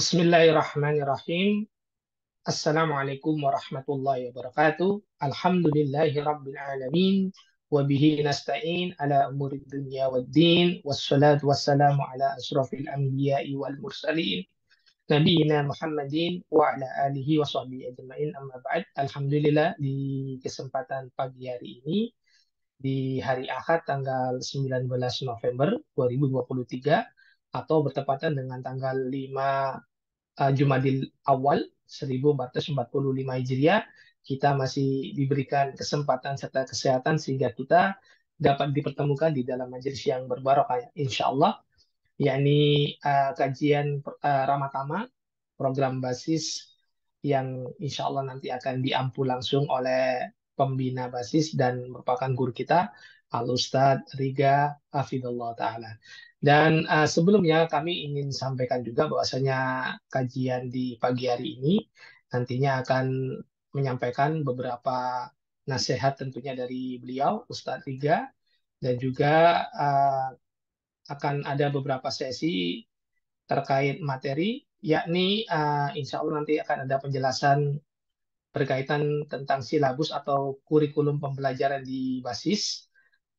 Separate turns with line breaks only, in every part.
Bismillahirrahmanirrahim. Assalamualaikum warahmatullahi wabarakatuh. Alhamdulillahi rabbil alamin. Wabihi nasta'in ala umuri dunia wad din. Wassalatu wassalamu ala asrafil anbiya'i wal mursalin. Nabiina Muhammadin wa ala alihi wa sahbihi ajma'in amma ba'd. Alhamdulillah di kesempatan pagi hari ini di hari Ahad tanggal 19 November 2023 atau bertepatan dengan tanggal 5 uh, Jumadil awal 1445 Hijriah kita masih diberikan kesempatan serta kesehatan sehingga kita dapat dipertemukan di dalam majelis yang berbarokah insya Allah yakni uh, kajian uh, Ramatama program basis yang insya Allah nanti akan diampu langsung oleh pembina basis dan merupakan guru kita Al Ustadz Riga Afidullah Taala. Dan uh, sebelumnya kami ingin sampaikan juga bahwasanya kajian di pagi hari ini nantinya akan menyampaikan beberapa nasihat tentunya dari beliau Ustadz Riga dan juga uh, akan ada beberapa sesi terkait materi yakni uh, insya Allah nanti akan ada penjelasan berkaitan tentang silabus atau kurikulum pembelajaran di basis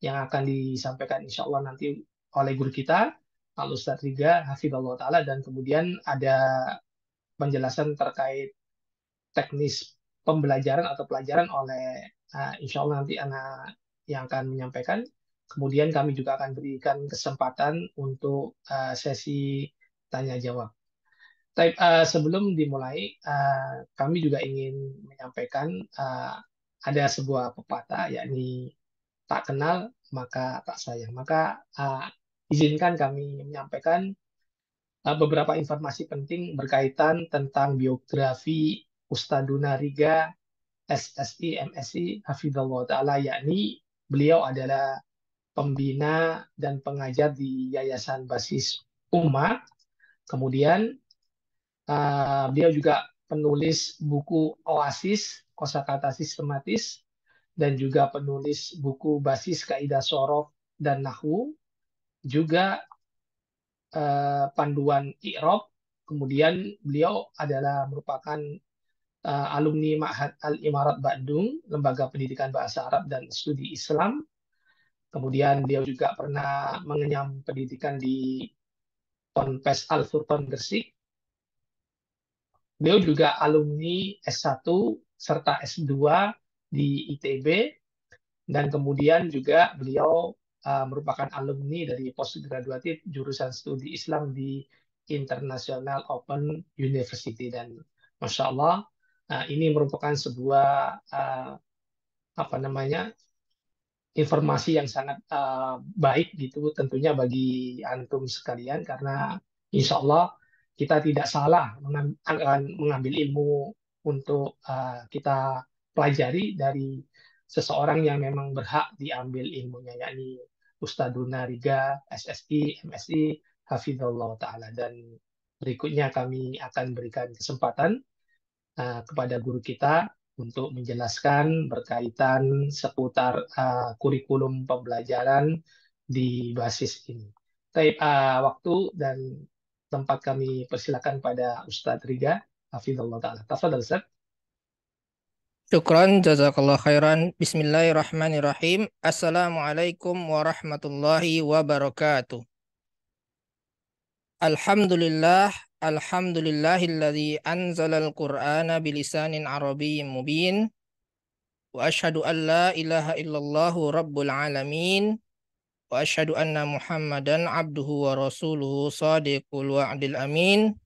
yang akan disampaikan insya Allah nanti oleh guru kita Al Ustaz Riga Hafidullah Ta'ala dan kemudian ada penjelasan terkait teknis pembelajaran atau pelajaran oleh uh, eh, insya Allah nanti anak yang akan menyampaikan kemudian kami juga akan berikan kesempatan untuk uh, sesi tanya jawab. Tapi uh, eh, sebelum dimulai, uh, kami juga ingin menyampaikan uh, ada sebuah pepatah yakni tak kenal maka tak sayang. Maka uh, izinkan kami menyampaikan uh, beberapa informasi penting berkaitan tentang biografi Ustaduna Riga SSI MSI Hafidullah Ta'ala yakni beliau adalah pembina dan pengajar di Yayasan Basis Umat. Kemudian uh, beliau juga penulis buku Oasis, Kosakata Sistematis, dan juga penulis buku basis kaidah sorof dan nahwu, juga eh, panduan i'rab. Kemudian beliau adalah merupakan eh, alumni Ma'had Al-Imarat Bandung, Lembaga Pendidikan Bahasa Arab dan Studi Islam. Kemudian beliau juga pernah mengenyam pendidikan di Ponpes Al furqan Gresik. Beliau juga alumni S1 serta S2 di ITB dan kemudian juga beliau uh, merupakan alumni dari postgraduate jurusan studi Islam di International Open University dan masya Allah uh, ini merupakan sebuah uh, apa namanya informasi yang sangat uh, baik gitu tentunya bagi antum sekalian karena insya Allah kita tidak salah mengambil, ilmu untuk uh, kita pelajari dari seseorang yang memang berhak diambil ilmunya, yakni Ustaduna Riga, SSI, MSI, Hafidhullah Ta'ala. Dan berikutnya kami akan berikan kesempatan uh, kepada guru kita untuk menjelaskan berkaitan seputar uh, kurikulum pembelajaran di basis ini. Taip, uh, waktu dan tempat kami persilakan
pada Ustadz Riga, Hafizullah Ta'ala. Tafadhal Ustadz. Syukran jazakallah khairan. Bismillahirrahmanirrahim. Assalamualaikum warahmatullahi wabarakatuh. Alhamdulillah, alhamdulillahilladzi anzala al-Qur'ana bilisanin arabiyyin mubin. Wa ashhadu an la ilaha illallahu rabbul alamin. Wa ashhadu anna Muhammadan abduhu wa rasuluhu sadiqul wa'dil amin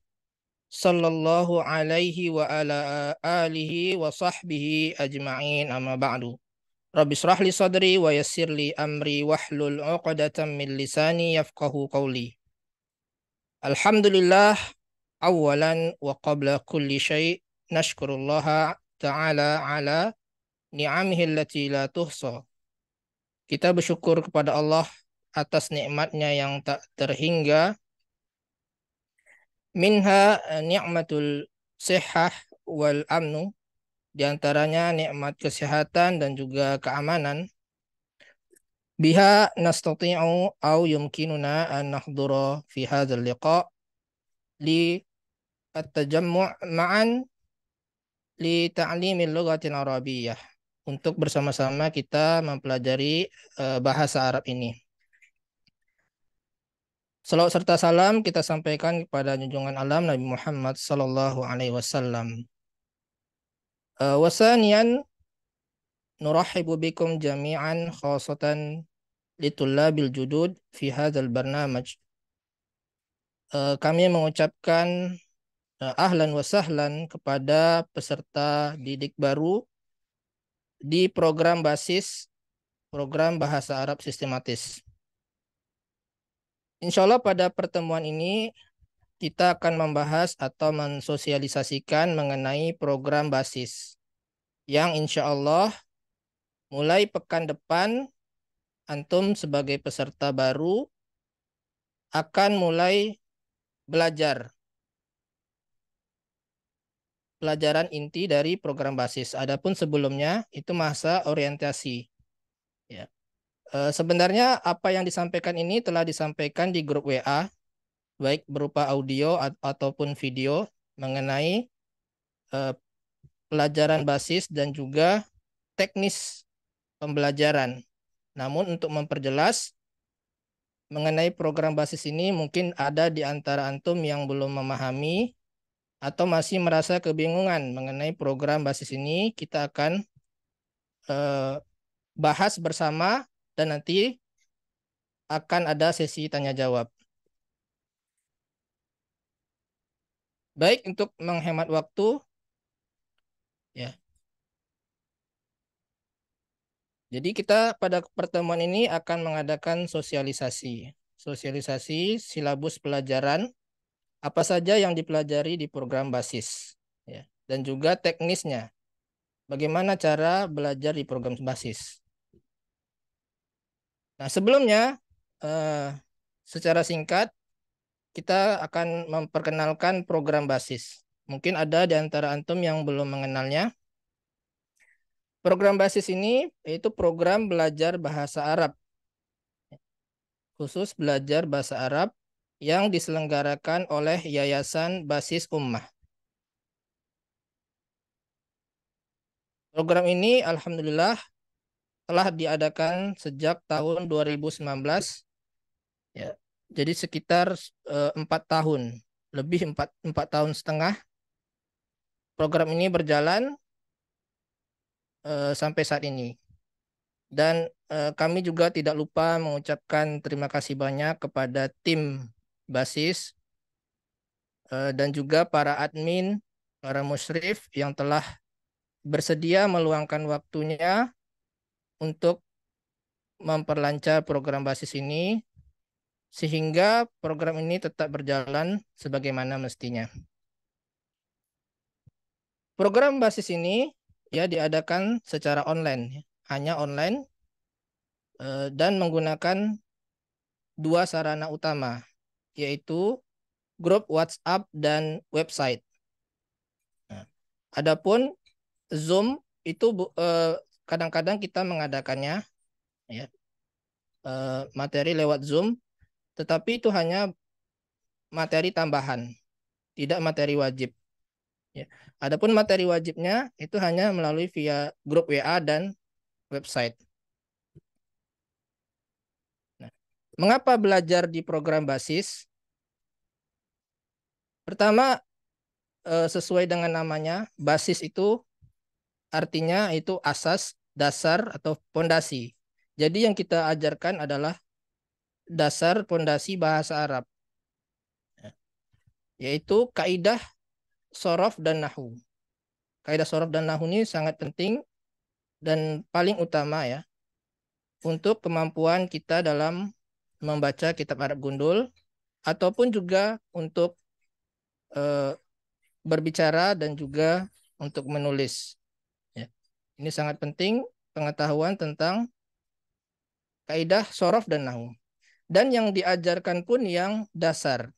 sallallahu alaihi wa ala alihi wa sahbihi ajma'in amma ba'du. Rabbi amri wahlul 'uqdatam min Alhamdulillah awalan wa qabla kulli syai' nashkurullaha ta'ala ala Kita bersyukur kepada Allah atas nikmatnya yang tak terhingga Minha eh, ni'matul sihah wal amnu. Di antaranya nikmat kesehatan dan juga keamanan. Biha nastati'u au yumkinuna an nahdura fi hadzal liqa li at-tajammu' ma'an li ta'limil lughatil arabiyyah. Untuk bersama-sama kita mempelajari eh, bahasa Arab ini. Salawat serta salam kita sampaikan kepada junjungan alam Nabi Muhammad Sallallahu Alaihi Wasallam. Eh, wasanian nurahibu bikum jami'an khasatan litullabil judud fi hadzal barnamaj. Eh, kami mengucapkan eh, ahlan wa sahlan kepada peserta didik baru di program basis program bahasa Arab sistematis. Insya Allah pada pertemuan ini kita akan membahas atau mensosialisasikan mengenai program basis yang insya Allah mulai pekan depan Antum sebagai peserta baru akan mulai belajar pelajaran inti dari program basis. Adapun sebelumnya itu masa orientasi. Ya. Eh, sebenarnya apa yang disampaikan ini telah disampaikan di grup WA, baik berupa audio ataupun video mengenai eh, pelajaran basis dan juga teknis pembelajaran. Namun untuk memperjelas mengenai program basis ini mungkin ada di antara antum yang belum memahami atau masih merasa kebingungan mengenai program basis ini, kita akan uh, bahas bersama dan nanti akan ada sesi tanya jawab. Baik untuk menghemat waktu ya. Jadi kita pada pertemuan ini akan mengadakan sosialisasi. Sosialisasi silabus pelajaran apa saja yang dipelajari di program basis ya dan juga teknisnya. Bagaimana cara belajar di program basis? Nah, sebelumnya eh, secara singkat kita akan memperkenalkan program basis. Mungkin ada di antara antum yang belum mengenalnya. Program basis ini yaitu program belajar bahasa Arab. Khusus belajar bahasa Arab yang diselenggarakan oleh Yayasan Basis Ummah. Program ini alhamdulillah telah diadakan sejak tahun 2019 ya jadi sekitar eh, empat tahun lebih empat empat tahun setengah program ini berjalan uh, sampai saat ini dan uh, kami juga tidak lupa mengucapkan terima kasih banyak kepada tim basis dan juga para admin para musrif yang telah bersedia meluangkan waktunya untuk memperlancar program basis ini sehingga program ini tetap berjalan sebagaimana mestinya. Program basis ini ya diadakan secara online, ya. hanya online eh, dan menggunakan dua sarana utama yaitu grup WhatsApp dan website. Nah, adapun Zoom itu eh, kadang-kadang kita mengadakannya ya eh, materi lewat Zoom, tetapi itu hanya materi tambahan, tidak materi wajib. Ya. Adapun materi wajibnya itu hanya melalui via grup WA dan website. Nah, mengapa belajar di program basis? Pertama, eh, sesuai dengan namanya, basis itu artinya itu asas, dasar atau pondasi. Jadi yang kita ajarkan adalah dasar pondasi bahasa Arab. Yaitu kaidah sorof dan nahu. Kaidah sorof dan nahu ini sangat penting dan paling utama ya untuk kemampuan kita dalam membaca kitab Arab gundul ataupun juga untuk e, berbicara dan juga untuk menulis. Ini sangat penting pengetahuan tentang kaidah sorof dan nahu. Dan yang diajarkan pun yang dasar.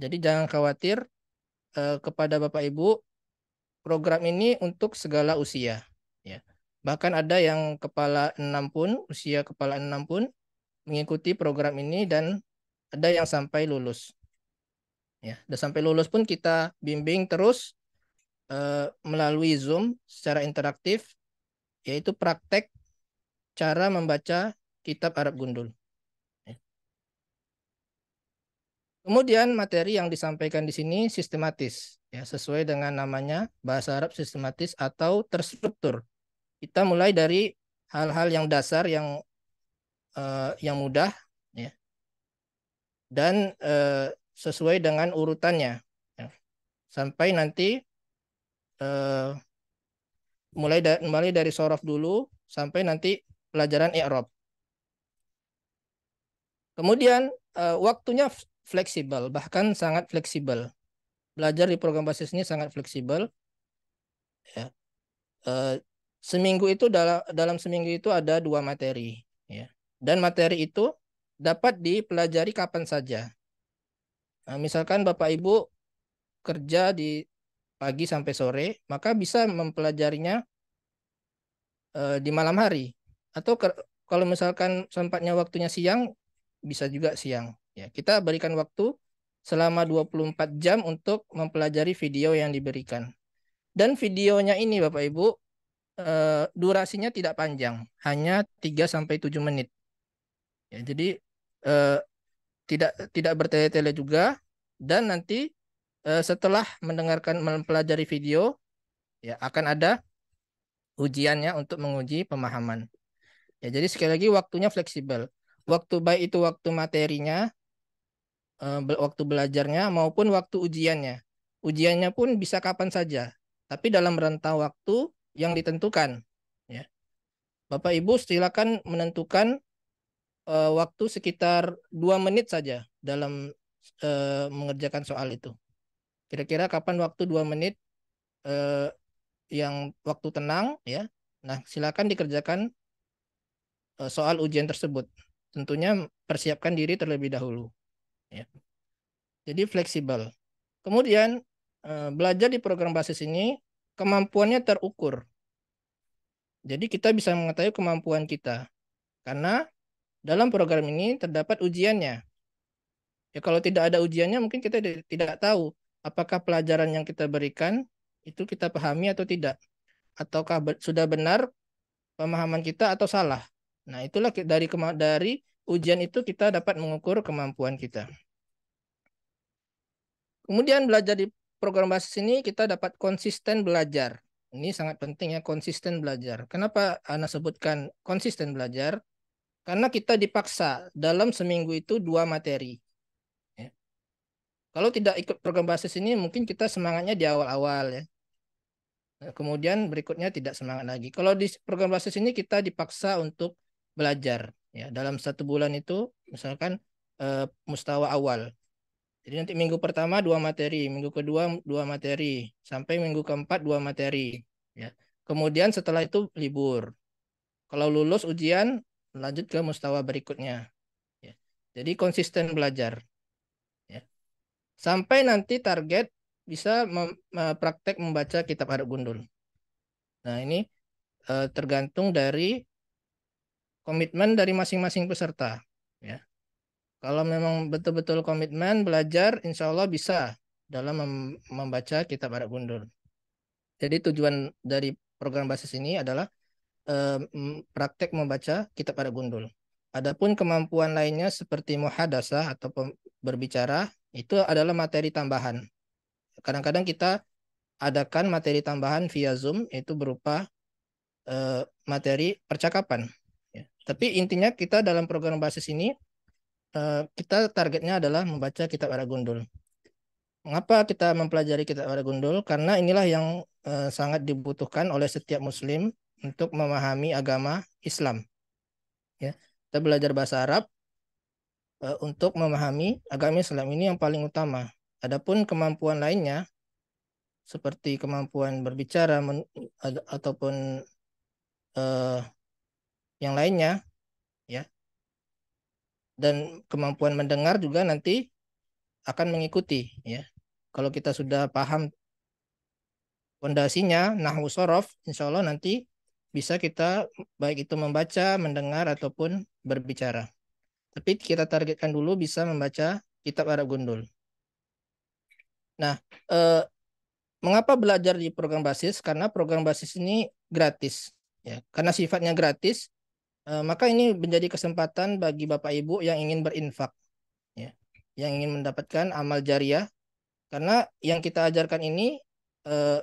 Jadi jangan khawatir eh, kepada Bapak Ibu, program ini untuk segala usia. Ya. Bahkan ada yang kepala enam pun, usia kepala enam pun mengikuti program ini dan ada yang sampai lulus. Ya, udah sampai lulus pun kita bimbing terus uh, melalui Zoom secara interaktif yaitu praktek cara membaca kitab Arab Gundul. Ya. Kemudian materi yang disampaikan di sini sistematis, ya sesuai dengan namanya bahasa Arab sistematis atau terstruktur. Kita mulai dari hal-hal yang dasar yang uh, yang mudah, ya, dan uh, sesuai dengan urutannya, ya. sampai nanti uh, mulai dari mulai dari sorof dulu sampai nanti pelajaran i'rab. Kemudian eh, waktunya fleksibel, bahkan sangat fleksibel. Belajar di program basis ini sangat fleksibel. Ya. Eh, seminggu itu dalam dalam seminggu itu ada dua materi, ya. Dan materi itu dapat dipelajari kapan saja. Nah, misalkan Bapak Ibu kerja di pagi sampai sore, maka bisa mempelajarinya e, di malam hari. Atau ke, kalau misalkan sempatnya waktunya siang, bisa juga siang. Ya, kita berikan waktu selama 24 jam untuk mempelajari video yang diberikan. Dan videonya ini Bapak Ibu, e, durasinya tidak panjang, hanya 3 sampai 7 menit. Ya, jadi e, tidak tidak bertele-tele juga dan nanti Eh, setelah mendengarkan mempelajari video ya akan ada ujiannya untuk menguji pemahaman. Ya, jadi sekali lagi waktunya fleksibel. Waktu baik itu waktu materinya, eh, waktu belajarnya maupun waktu ujiannya. Ujiannya pun bisa kapan saja, tapi dalam rentang waktu yang ditentukan. Ya. Bapak Ibu silakan menentukan eh, waktu sekitar dua menit saja dalam mengerjakan soal itu. Kira-kira kapan waktu dua menit eh, yang waktu tenang ya. Nah, silakan dikerjakan eh, soal ujian tersebut. Tentunya persiapkan diri terlebih dahulu. Ya. Jadi fleksibel. Kemudian eh, belajar di program basis ini kemampuannya terukur. Jadi kita bisa mengetahui kemampuan kita. Karena dalam program ini terdapat ujiannya. Ya kalau tidak ada ujiannya mungkin kita tidak tahu apakah pelajaran yang kita berikan itu kita pahami atau tidak? Ataukah be sudah benar pemahaman kita atau salah? Nah, itulah dari dari ujian itu kita dapat mengukur kemampuan kita. Kemudian belajar di program basis ini kita dapat konsisten belajar. Ini sangat penting ya, konsisten belajar. Kenapa Ana sebutkan konsisten belajar? Karena kita dipaksa dalam seminggu itu dua materi kalau tidak ikut program basis ini mungkin kita semangatnya di awal-awal ya. Nah, kemudian berikutnya tidak semangat lagi. Kalau di program basis ini kita dipaksa untuk belajar ya dalam satu bulan itu misalkan eh, mustawa awal. Jadi nanti minggu pertama dua materi, minggu kedua dua materi, sampai minggu keempat dua materi ya. Kemudian setelah itu libur. Kalau lulus ujian lanjut ke mustawa berikutnya. Ya. Jadi konsisten belajar sampai nanti target bisa mem, praktek membaca kitab adat gundul. Nah, ini uh, tergantung dari komitmen dari masing-masing peserta, ya. Kalau memang betul-betul komitmen belajar, insya Allah bisa dalam mem membaca kitab adat gundul. Jadi tujuan dari program basis ini adalah e, praktek membaca kitab adat gundul. Adapun kemampuan lainnya seperti muhadasah atau berbicara itu adalah materi tambahan. Kadang-kadang kita adakan materi tambahan via Zoom itu berupa eh, materi percakapan. Ya. Tapi intinya kita dalam program basis ini eh, kita targetnya adalah membaca kitab Aragundul. Mengapa kita mempelajari kitab Aragundul? Karena inilah yang eh, sangat dibutuhkan oleh setiap muslim untuk memahami agama Islam. Ya. Kita belajar bahasa Arab Eh, untuk memahami agama Islam ini yang paling utama. Adapun kemampuan lainnya seperti kemampuan berbicara men, ataupun uh, yang lainnya ya. Dan kemampuan mendengar juga nanti akan mengikuti ya. Kalau kita sudah paham pondasinya nahwu sorof, insya Allah nanti bisa kita baik itu membaca, mendengar ataupun berbicara. Tapi kita targetkan dulu bisa membaca kitab Arab Gundul. Nah, eh, mengapa belajar di program basis? Karena program basis ini gratis. Ya, karena sifatnya gratis, eh, maka ini menjadi kesempatan bagi Bapak Ibu yang ingin berinfak, ya, yang ingin mendapatkan amal jariah. Karena yang kita ajarkan ini eh,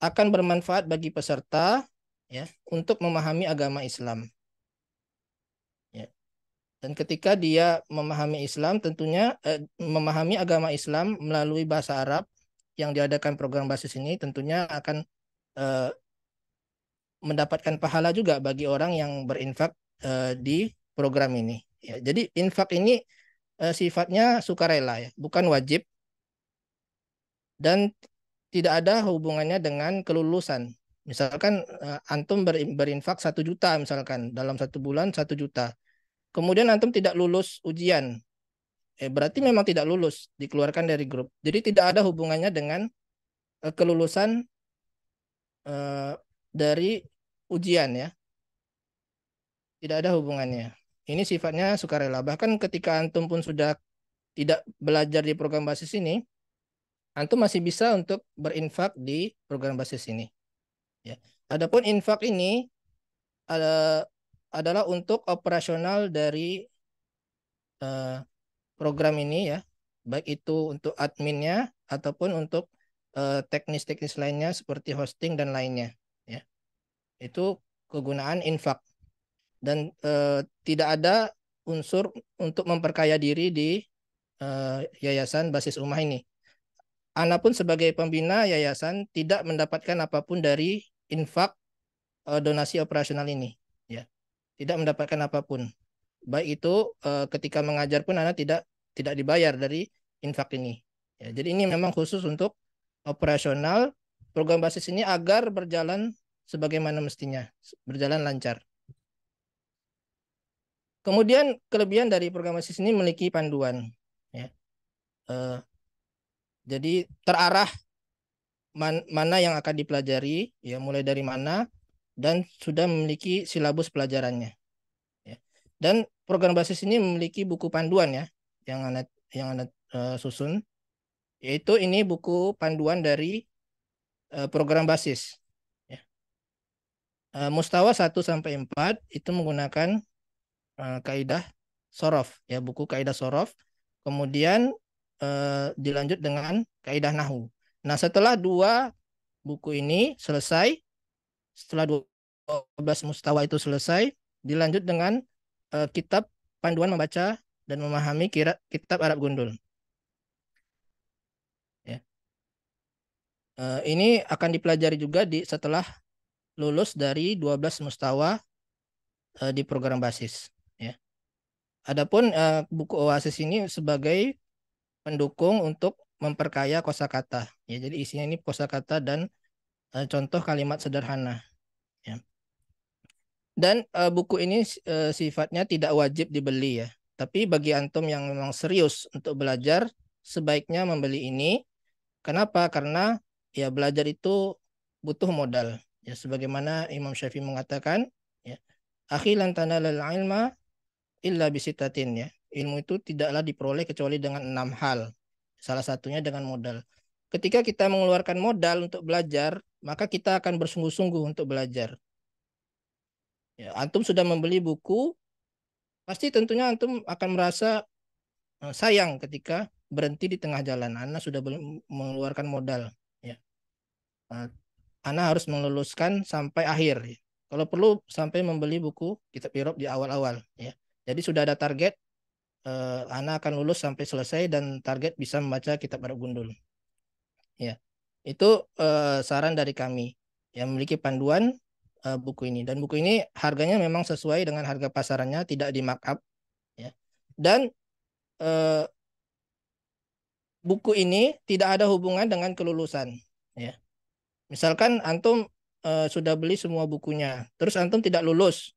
akan bermanfaat bagi peserta ya untuk memahami agama Islam. Dan ketika dia memahami Islam, tentunya eh, memahami agama Islam melalui bahasa Arab yang diadakan program basis ini, tentunya akan eh, mendapatkan pahala juga bagi orang yang berinfak eh, di program ini. Ya, jadi infak ini eh, sifatnya sukarela ya, bukan wajib dan tidak ada hubungannya dengan kelulusan. Misalkan eh, antum berinfak satu juta misalkan dalam satu bulan satu juta Kemudian antum tidak lulus ujian. Eh berarti memang tidak lulus, dikeluarkan dari grup. Jadi tidak ada hubungannya dengan eh, kelulusan eh, dari ujian ya. Tidak ada hubungannya. Ini sifatnya sukarela. Bahkan ketika antum pun sudah tidak belajar di program basis ini, antum masih bisa untuk berinfak di program basis ini. Ya. Adapun infak ini ada adalah untuk operasional dari uh, program ini ya, baik itu untuk adminnya ataupun untuk eh, teknis-teknis uh, lainnya seperti hosting dan lainnya ya. Itu kegunaan infak dan uh, tidak ada unsur untuk memperkaya diri di uh, yayasan basis rumah ini. Ana pun sebagai pembina yayasan tidak mendapatkan apapun dari infak uh, donasi operasional ini tidak mendapatkan apapun. Baik itu uh, ketika mengajar pun anak tidak tidak dibayar dari infak ini. Ya, jadi ini memang khusus untuk operasional program basis ini agar berjalan sebagaimana mestinya, berjalan lancar. Kemudian kelebihan dari program basis ini memiliki panduan. Ya. Uh, jadi terarah man, mana yang akan dipelajari, ya mulai dari mana, dan sudah memiliki silabus pelajarannya. Ya. Dan program basis ini memiliki buku panduan ya yang anda yang anda eh, susun, yaitu ini buku panduan dari eh, program basis. Ya. Eh, mustawa 1 sampai 4 itu menggunakan uh, kaidah sorof ya buku kaidah sorof, kemudian dilanjut dengan kaidah nahu. Nah setelah dua buku ini selesai setelah 12 mustawa itu selesai, dilanjut dengan uh, kitab panduan membaca dan memahami kira kitab Arab Gundul. Ya. Uh, ini akan dipelajari juga di setelah lulus dari 12 mustawa uh, di program basis. Ya. Adapun uh, buku Oasis ini sebagai pendukung untuk memperkaya kosakata. Ya, jadi isinya ini kosakata dan Eh, contoh kalimat sederhana. Ya. Dan uh, buku ini uh, sifatnya tidak wajib dibeli ya. Tapi bagi antum yang memang serius untuk belajar, sebaiknya membeli ini. Kenapa? Karena ya belajar itu butuh modal. Ya sebagaimana Imam Syafi'i mengatakan, ya, akhilan lal ilma illa bisitatin ya. Ilmu itu tidaklah diperoleh kecuali dengan enam hal. Salah satunya dengan modal. Ketika kita mengeluarkan modal untuk belajar, maka kita akan bersungguh-sungguh untuk belajar. Ya, antum sudah membeli buku, pasti tentunya antum akan merasa eh, sayang ketika berhenti di tengah jalan. Anda sudah mengeluarkan modal. Ya. Eh, Anda harus meluluskan sampai akhir. Ya. Kalau perlu sampai membeli buku kitab Irop di awal-awal. Ya. Jadi sudah ada target, eh, Anda akan lulus sampai selesai dan target bisa membaca kitab Arab Gundul. Ya. Itu uh, saran dari kami yang memiliki panduan uh, buku ini dan buku ini harganya memang sesuai dengan harga pasarannya, tidak di markup ya. Dan uh, buku ini tidak ada hubungan dengan kelulusan ya. Misalkan antum uh, sudah beli semua bukunya, terus antum tidak lulus.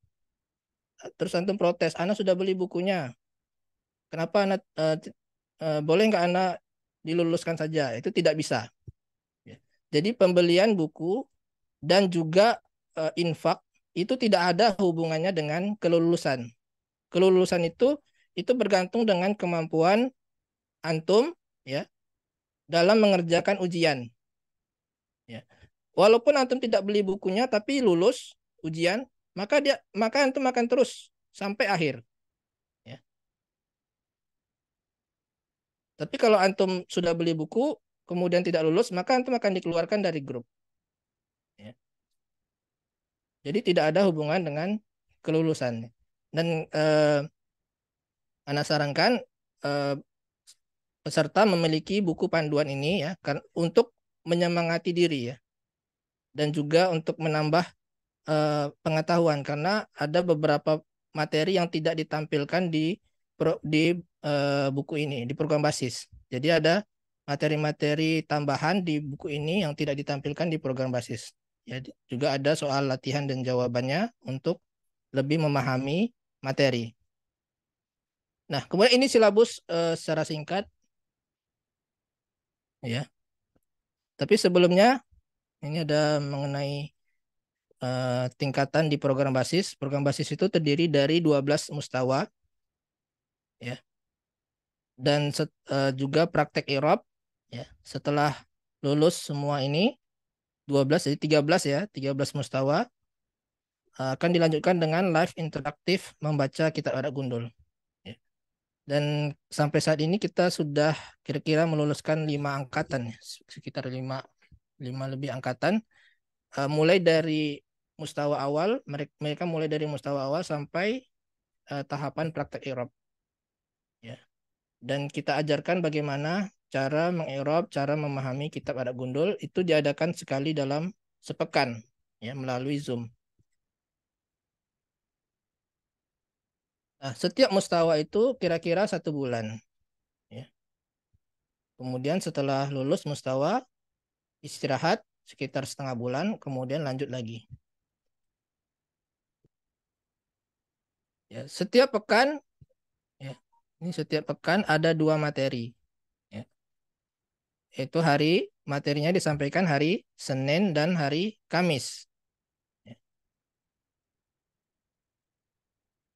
Terus antum protes, anak sudah beli bukunya. Kenapa anak uh, boleh nggak anak diluluskan saja itu tidak bisa jadi pembelian buku dan juga uh, infak itu tidak ada hubungannya dengan kelulusan. Kelulusan itu itu bergantung dengan kemampuan antum ya dalam mengerjakan ujian. Ya. Walaupun antum tidak beli bukunya tapi lulus ujian, maka dia maka antum akan terus sampai akhir. Ya. Tapi kalau antum sudah beli buku, kemudian tidak lulus, maka antum akan dikeluarkan dari grup. Ya. Jadi tidak ada hubungan dengan kelulusan. Dan eh, Anda sarankan eh, peserta memiliki buku panduan ini ya, kan, untuk menyemangati diri ya, dan juga untuk menambah eh, pengetahuan karena ada beberapa materi yang tidak ditampilkan di di uh, buku ini di program basis. Jadi ada materi-materi tambahan di buku ini yang tidak ditampilkan di program basis. Ya, juga ada soal latihan dan jawabannya untuk lebih memahami materi. Nah, kemudian ini silabus uh, secara singkat. Ya. Tapi sebelumnya ini ada mengenai uh, tingkatan di program basis. Program basis itu terdiri dari 12 mustawa. Ya. Dan set, uh, juga praktek irab ya setelah lulus semua ini 12 jadi 13 ya 13 mustawa eh, akan dilanjutkan dengan live interaktif membaca kitab adat gundul ya. dan sampai saat ini kita sudah kira-kira meluluskan lima angkatan ya, sekitar lima lima lebih angkatan eh, mulai dari mustawa awal mereka, mereka mulai dari mustawa awal sampai eh, tahapan praktek Eropa ya. dan kita ajarkan bagaimana cara mengirob, cara memahami kitab adat gundul itu diadakan sekali dalam sepekan ya melalui Zoom. Nah, setiap mustawa itu kira-kira satu bulan. Ya. Kemudian setelah lulus mustawa, istirahat sekitar setengah bulan, kemudian lanjut lagi. Ya, setiap pekan, ya, ini setiap pekan ada dua materi itu hari materinya disampaikan hari Senin dan hari Kamis. Ya.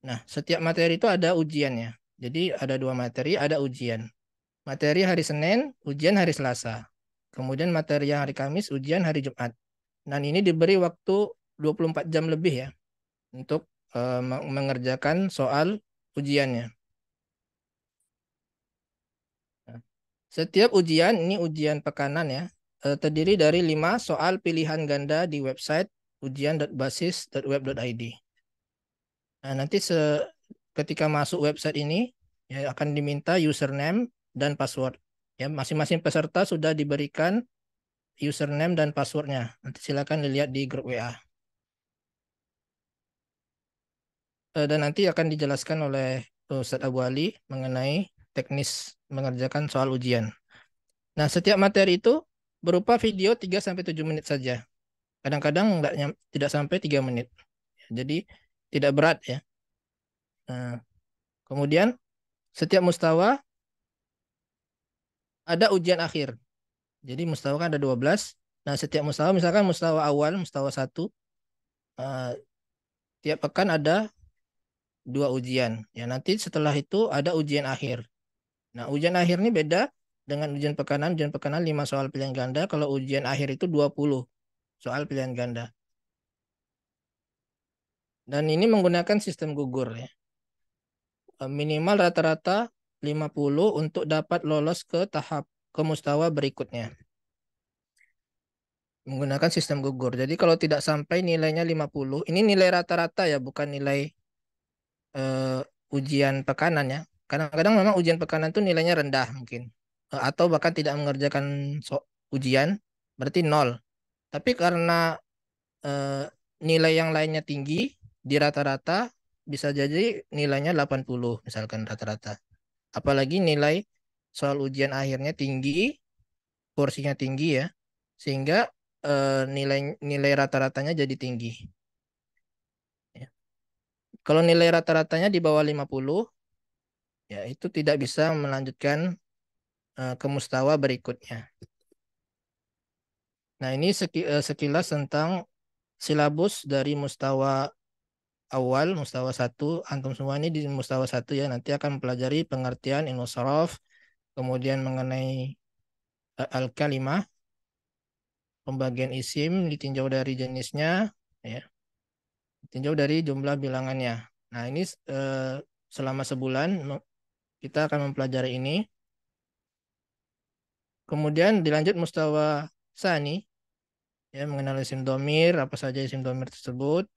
Nah, setiap materi itu ada ujiannya. Jadi ada dua materi, ada ujian. Materi hari Senin, ujian hari Selasa. Kemudian materi yang hari Kamis, ujian hari Jumat. Dan ini diberi waktu 24 jam lebih ya untuk e, mengerjakan soal ujiannya. Setiap ujian, ini ujian pekanan ya, eh, terdiri dari lima soal pilihan ganda di website ujian.basis.web.id. Nah, nanti se ketika masuk website ini ya akan diminta username dan password. Ya, masing-masing peserta sudah diberikan username dan passwordnya. Nanti silakan dilihat di grup WA. Eh, dan nanti akan dijelaskan oleh Ustadz Abu Ali mengenai teknis mengerjakan soal ujian. Nah, setiap materi itu berupa video 3 sampai 7 menit saja. Kadang-kadang tidak sampai 3 menit. Jadi tidak berat ya. Nah, kemudian setiap mustawa ada ujian akhir. Jadi mustawa kan ada 12. Nah, setiap mustawa misalkan mustawa awal, mustawa 1 uh, eh, tiap pekan ada dua ujian. Ya, nanti setelah itu ada ujian akhir. Nah, ujian akhir ini beda dengan ujian pekanan. Ujian pekanan 5 soal pilihan ganda. Kalau ujian akhir itu 20 soal pilihan ganda. Dan ini menggunakan sistem gugur ya. Eh, minimal rata-rata 50 untuk dapat lolos ke tahap kemustawa berikutnya. Menggunakan sistem gugur. Jadi kalau tidak sampai nilainya 50, ini nilai rata-rata ya, bukan nilai uh, ujian pekanan ya kadang-kadang memang ujian pekanan itu nilainya rendah mungkin eh, atau bahkan tidak mengerjakan so ujian berarti nol tapi karena e, nilai yang lainnya tinggi di rata-rata bisa jadi nilainya 80 misalkan rata-rata apalagi nilai soal ujian akhirnya tinggi porsinya tinggi ya sehingga e, nilai nilai rata-ratanya jadi tinggi ya. kalau nilai rata-ratanya di bawah 50 ya itu tidak bisa melanjutkan uh, ke mustawa berikutnya. Nah, ini eh, sekilas tentang silabus dari mustawa awal, mustawa satu. Antum semua ini di mustawa satu ya. Nanti akan mempelajari pengertian ilmu kemudian mengenai eh, al-kalimah, pembagian isim ditinjau dari jenisnya, ya. Ditinjau dari jumlah bilangannya. Nah, ini uh, selama sebulan kita akan mempelajari ini. Kemudian dilanjut mustawa sani, ya mengenal isim domir, apa saja isim domir tersebut.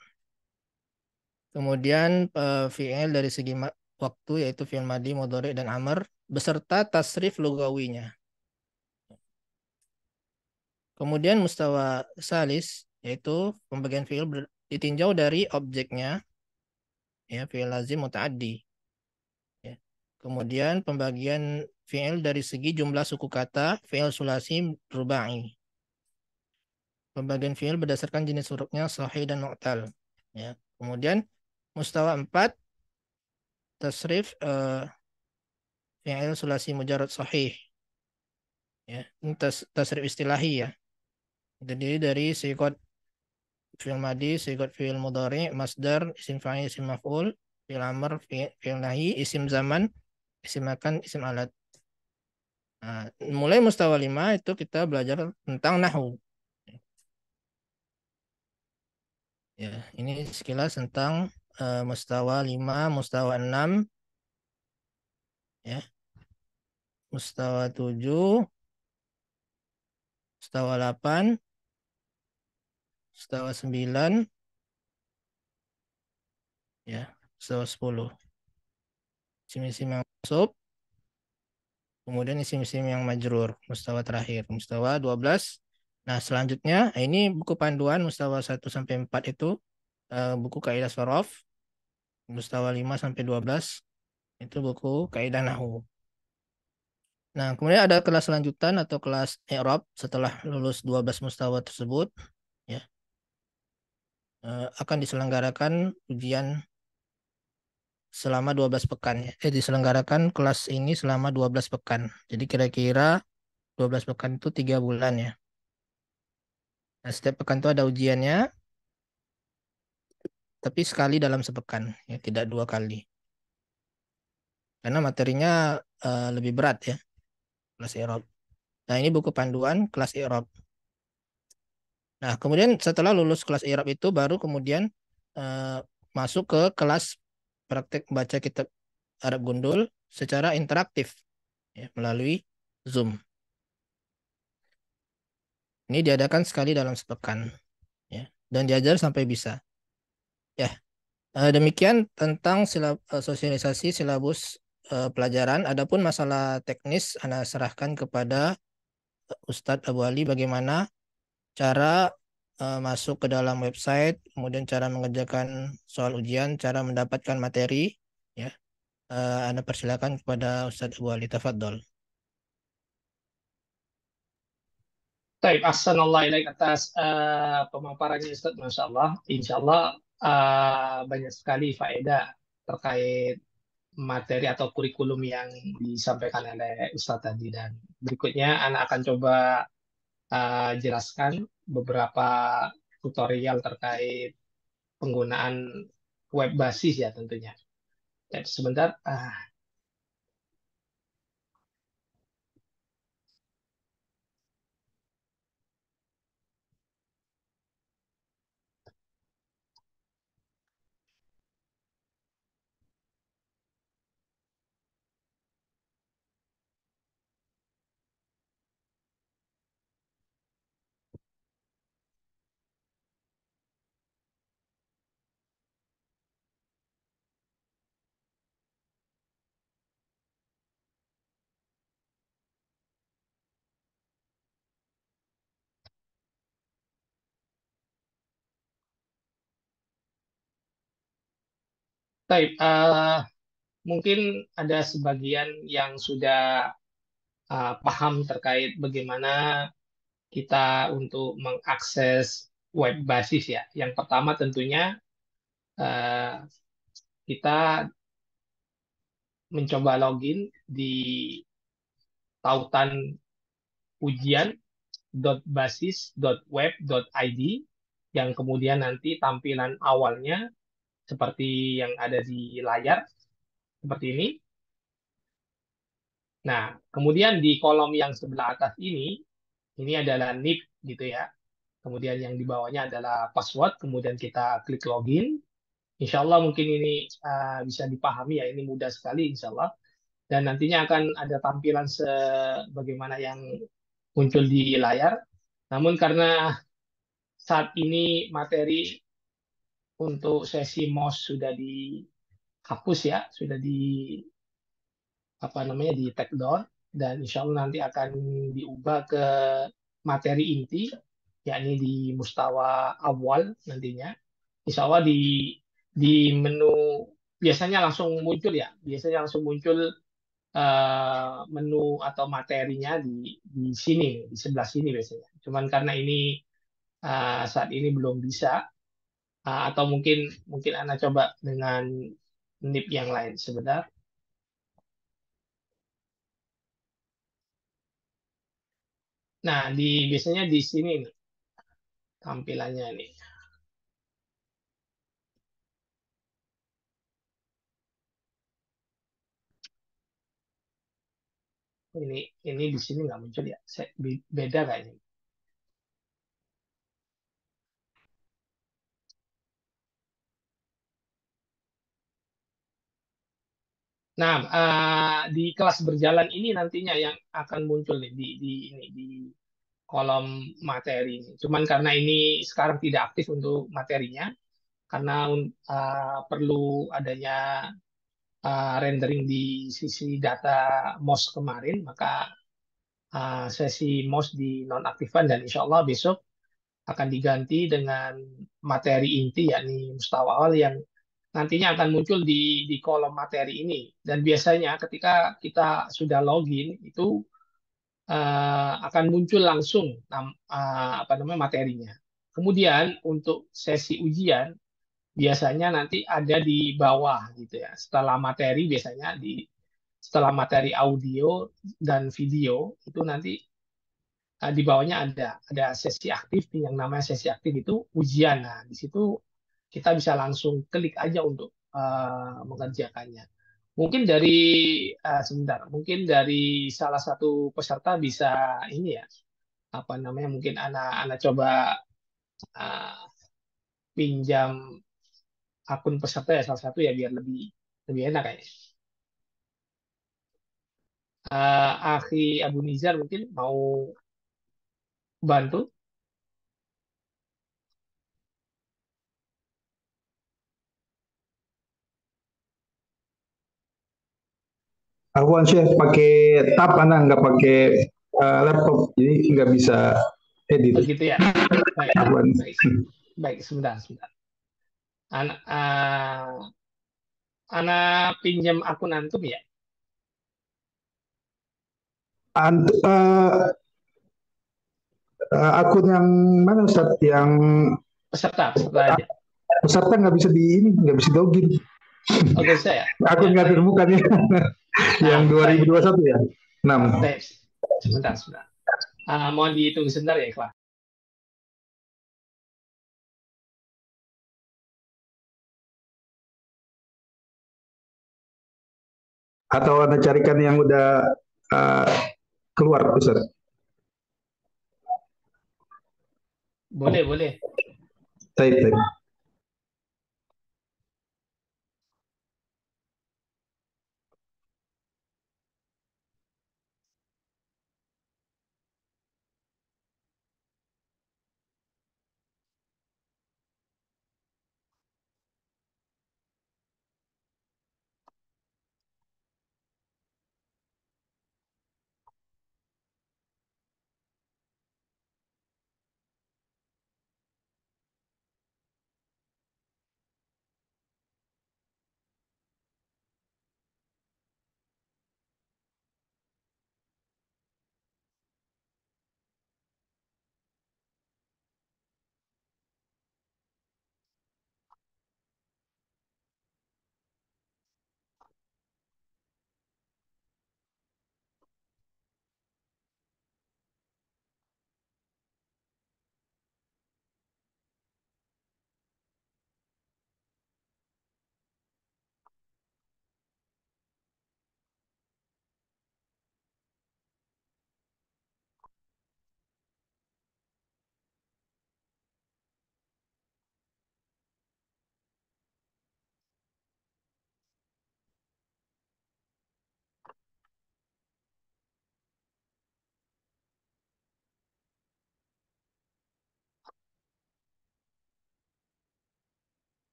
Kemudian uh, eh, fi'il dari segi waktu yaitu fi'il madi, Modore, dan amr beserta tasrif lugawinya. Kemudian mustawa salis yaitu pembagian fi'il ditinjau dari objeknya ya fi'il lazim mutaaddi Kemudian pembagian fi'il dari segi jumlah suku kata, fi'il sulasi rubai. Pembagian fi'il berdasarkan jenis hurufnya sahih dan mu'tal. Ya. Kemudian mustawa 4 tasrif uh, fi'il sulasi mujarad sahih. Ya, ini tas, tasrif istilahi ya. Jadi dari sikot fi'il madi, sikot fi'il mudhari, masdar, isim fa'il, isim maf'ul, fi'il amr, fi'il nahi, isim zaman, isim akan isim alat nah, mulai mustawa lima itu kita belajar tentang nahu ya ini sekilas tentang uh, mustawa 5 mustawa 6 ya mustawa tujuh, mustawa delapan, mustawa sembilan. ya mustawa sepuluh isim-isim yang masuk, kemudian isim-isim yang majrur mustawa terakhir mustawa 12 nah selanjutnya eh, ini buku panduan mustawa 1 sampai 4 itu eh, buku kaidah sorof mustawa 5 sampai 12 itu buku kaidah nahu Nah, kemudian ada kelas lanjutan atau kelas Erop. setelah lulus 12 mustawa tersebut ya. Eh, akan diselenggarakan ujian selama 12 pekan. ya Eh diselenggarakan kelas ini selama 12 pekan. Jadi kira-kira 12 pekan itu 3 bulan ya. Nah, setiap pekan itu ada ujiannya. Tapi sekali dalam sepekan, ya tidak dua kali. Karena materinya uh, lebih berat ya. Kelas Erop. Nah, ini buku panduan kelas Erop. Nah, kemudian setelah lulus kelas Erop itu baru kemudian uh, masuk ke kelas praktek baca kitab Arab Gundul secara interaktif ya, melalui Zoom. Ini diadakan sekali dalam sepekan ya, dan diajar sampai bisa. Ya, eh, demikian tentang silab, eh, sosialisasi silabus eh, pelajaran. Adapun masalah teknis, Anda serahkan kepada Ustadz Abu Ali bagaimana cara uh, masuk ke dalam website, kemudian cara mengerjakan soal ujian, cara mendapatkan materi, ya. Uh, Anda persilakan kepada Ustadz Abu Ali Tafadol. Taib,
assalamualaikum atas uh, pemaparannya Ustaz, Masya Allah. Insya Allah uh, banyak sekali faedah terkait materi atau kurikulum yang disampaikan oleh Ustaz tadi. Dan berikutnya, Anda akan coba uh, jelaskan beberapa tutorial terkait penggunaan web basis ya tentunya. Dan sebentar, ah, Baik, uh, eh, mungkin ada sebagian yang sudah uh, paham terkait bagaimana kita untuk mengakses web basis ya. Yang pertama tentunya uh, kita mencoba login di tautan ujian yang kemudian nanti tampilan awalnya seperti yang ada di layar seperti ini. Nah, kemudian di kolom yang sebelah atas ini, ini adalah nick gitu ya. Kemudian yang di bawahnya adalah password, kemudian kita klik login. Insya Allah mungkin ini uh, bisa dipahami ya, ini mudah sekali insya Allah. Dan nantinya akan ada tampilan sebagaimana yang muncul di layar. Namun karena saat ini materi untuk sesi MOS sudah dihapus ya, sudah di apa namanya di take down dan insya Allah nanti akan diubah ke materi inti yakni di mustawa awal nantinya insya Allah di di menu biasanya langsung muncul ya biasanya langsung muncul uh, menu atau materinya di di sini di sebelah sini biasanya cuman karena ini uh, saat ini belum bisa uh, atau mungkin mungkin Anda coba dengan nip yang lain sebentar. Nah, di biasanya di sini nih tampilannya nih. Ini ini di sini nggak muncul ya. beda kayaknya. Nah, uh, di kelas berjalan ini nantinya yang akan muncul nih di, di ini di kolom materi ini. Cuman karena ini sekarang tidak aktif untuk materinya, karena uh, perlu adanya uh, rendering di sisi data MOS kemarin, maka uh, sesi MOS di nonaktifan dan insya Allah besok akan diganti dengan materi inti yakni Mustawal yang nantinya akan muncul di, di kolom materi ini. Dan biasanya ketika kita sudah login itu uh, akan muncul langsung uh, apa namanya materinya. Kemudian untuk sesi ujian biasanya nanti ada di bawah gitu ya. Setelah materi biasanya di setelah materi audio dan video itu nanti uh, di bawahnya ada ada sesi aktif yang namanya sesi aktif itu ujian. Nah, di situ kita bisa langsung klik aja untuk uh, mengerjakannya. Mungkin dari uh, sebentar, mungkin dari salah satu peserta bisa ini ya apa namanya mungkin anak-anak coba uh, pinjam akun peserta ya salah satu ya biar lebih lebih enak kayaknya. Uh, Akhi Abu Nizar mungkin mau bantu aku sih kan pakai tab anak nggak pakai uh, laptop jadi nggak bisa edit begitu ya baik kan- baik, baik sebentar sebentar anak uh, eh, anak pinjam akun antum ya Ant, uh, uh, akun yang mana Ustaz yang peserta peserta aja peserta nggak bisa di ini nggak bisa login Oke, okay, saya. Aku nggak terbuka nih. yang 2021
nah, ya? 6. Sebentar, sebentar.
Uh, mohon dihitung sebentar ya, Pak. Atau Anda carikan yang udah uh, keluar, Ustaz? Boleh, boleh.
Baik, baik.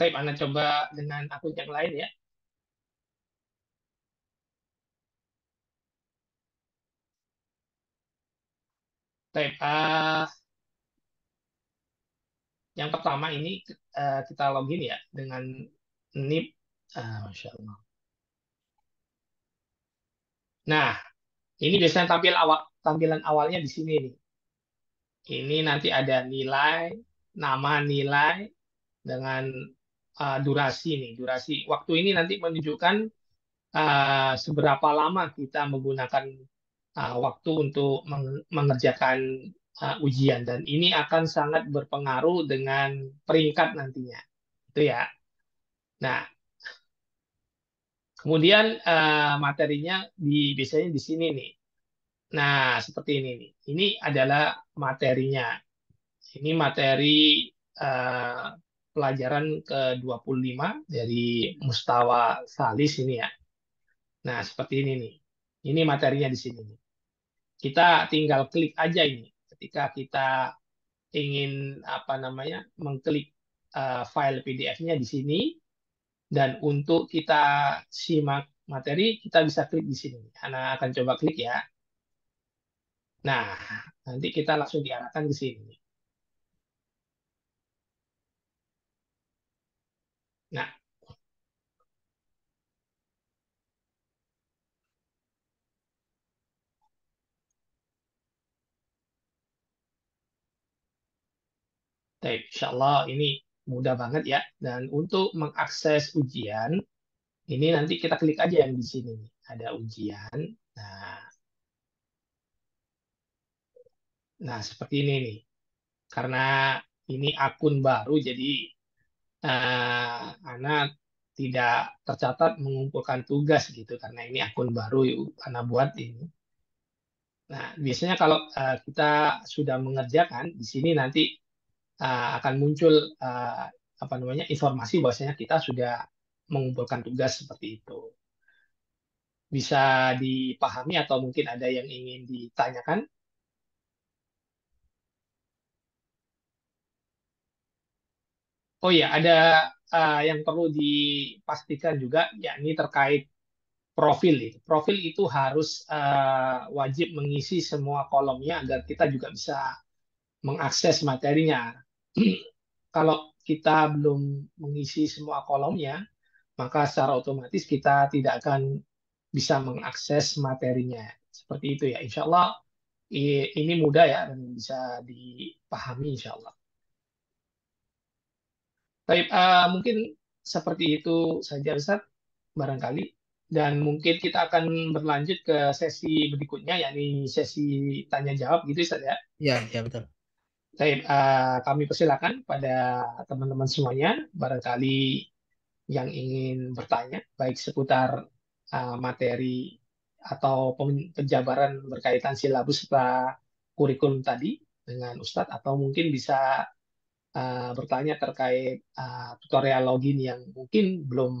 Tapi
mana coba dengan akun yang lain ya. Baik, uh, ah, yang pertama ini uh, kita login ya dengan NIP. Uh, ah, Masya Allah. Nah, ini biasanya tampil awal, tampilan awalnya di sini nih. Ini nanti ada nilai, nama nilai dengan uh, durasi nih, durasi waktu ini nanti menunjukkan uh, seberapa lama kita menggunakan uh, waktu untuk mengerjakan uh, ujian dan ini akan sangat berpengaruh dengan peringkat nantinya. Itu ya. Nah, kemudian uh, materinya di biasanya di sini nih. Nah, seperti ini nih. Ini adalah materinya. Ini materi uh, pelajaran ke-25 dari Mustawa Salis ini ya. Nah, seperti ini nih. Ini materinya di sini. Kita tinggal klik aja ini. Ketika kita ingin apa namanya mengklik uh, file PDF-nya di sini. Dan untuk kita simak materi, kita bisa klik di sini. Ana akan coba klik ya. Nah, nanti kita langsung diarahkan ke sini. Baik, insya Allah ini mudah banget ya. Dan untuk mengakses ujian, ini nanti kita klik aja yang di sini. Ada ujian. Nah, nah seperti ini nih. Karena ini akun baru, jadi uh, eh, anak tidak tercatat mengumpulkan tugas gitu karena ini akun baru anak buat ini. Nah biasanya kalau uh, kita sudah mengerjakan di sini nanti uh, akan muncul uh, apa namanya informasi bahwasanya kita sudah mengumpulkan tugas seperti itu. Bisa dipahami atau mungkin ada yang ingin ditanyakan? Oh ya, ada uh, yang perlu dipastikan juga, yakni terkait profil itu. Profil itu harus uh, wajib mengisi semua kolomnya agar kita juga bisa mengakses materinya. kalau kita belum mengisi semua kolomnya, maka secara otomatis kita tidak akan bisa mengakses materinya. Seperti itu ya. Insya Allah ini mudah ya dan bisa dipahami insya Allah. Tapi uh, eh, mungkin seperti itu saja Ustaz barangkali dan mungkin kita akan berlanjut ke sesi berikutnya yakni sesi tanya jawab gitu Ustaz ya.
Iya, ya betul.
Baik, uh, eh, kami persilakan pada teman-teman semuanya, barangkali yang ingin bertanya, baik seputar uh, materi atau penjabaran berkaitan silabus serta kurikulum tadi dengan Ustadz, atau mungkin bisa uh, bertanya terkait uh, tutorial login yang mungkin belum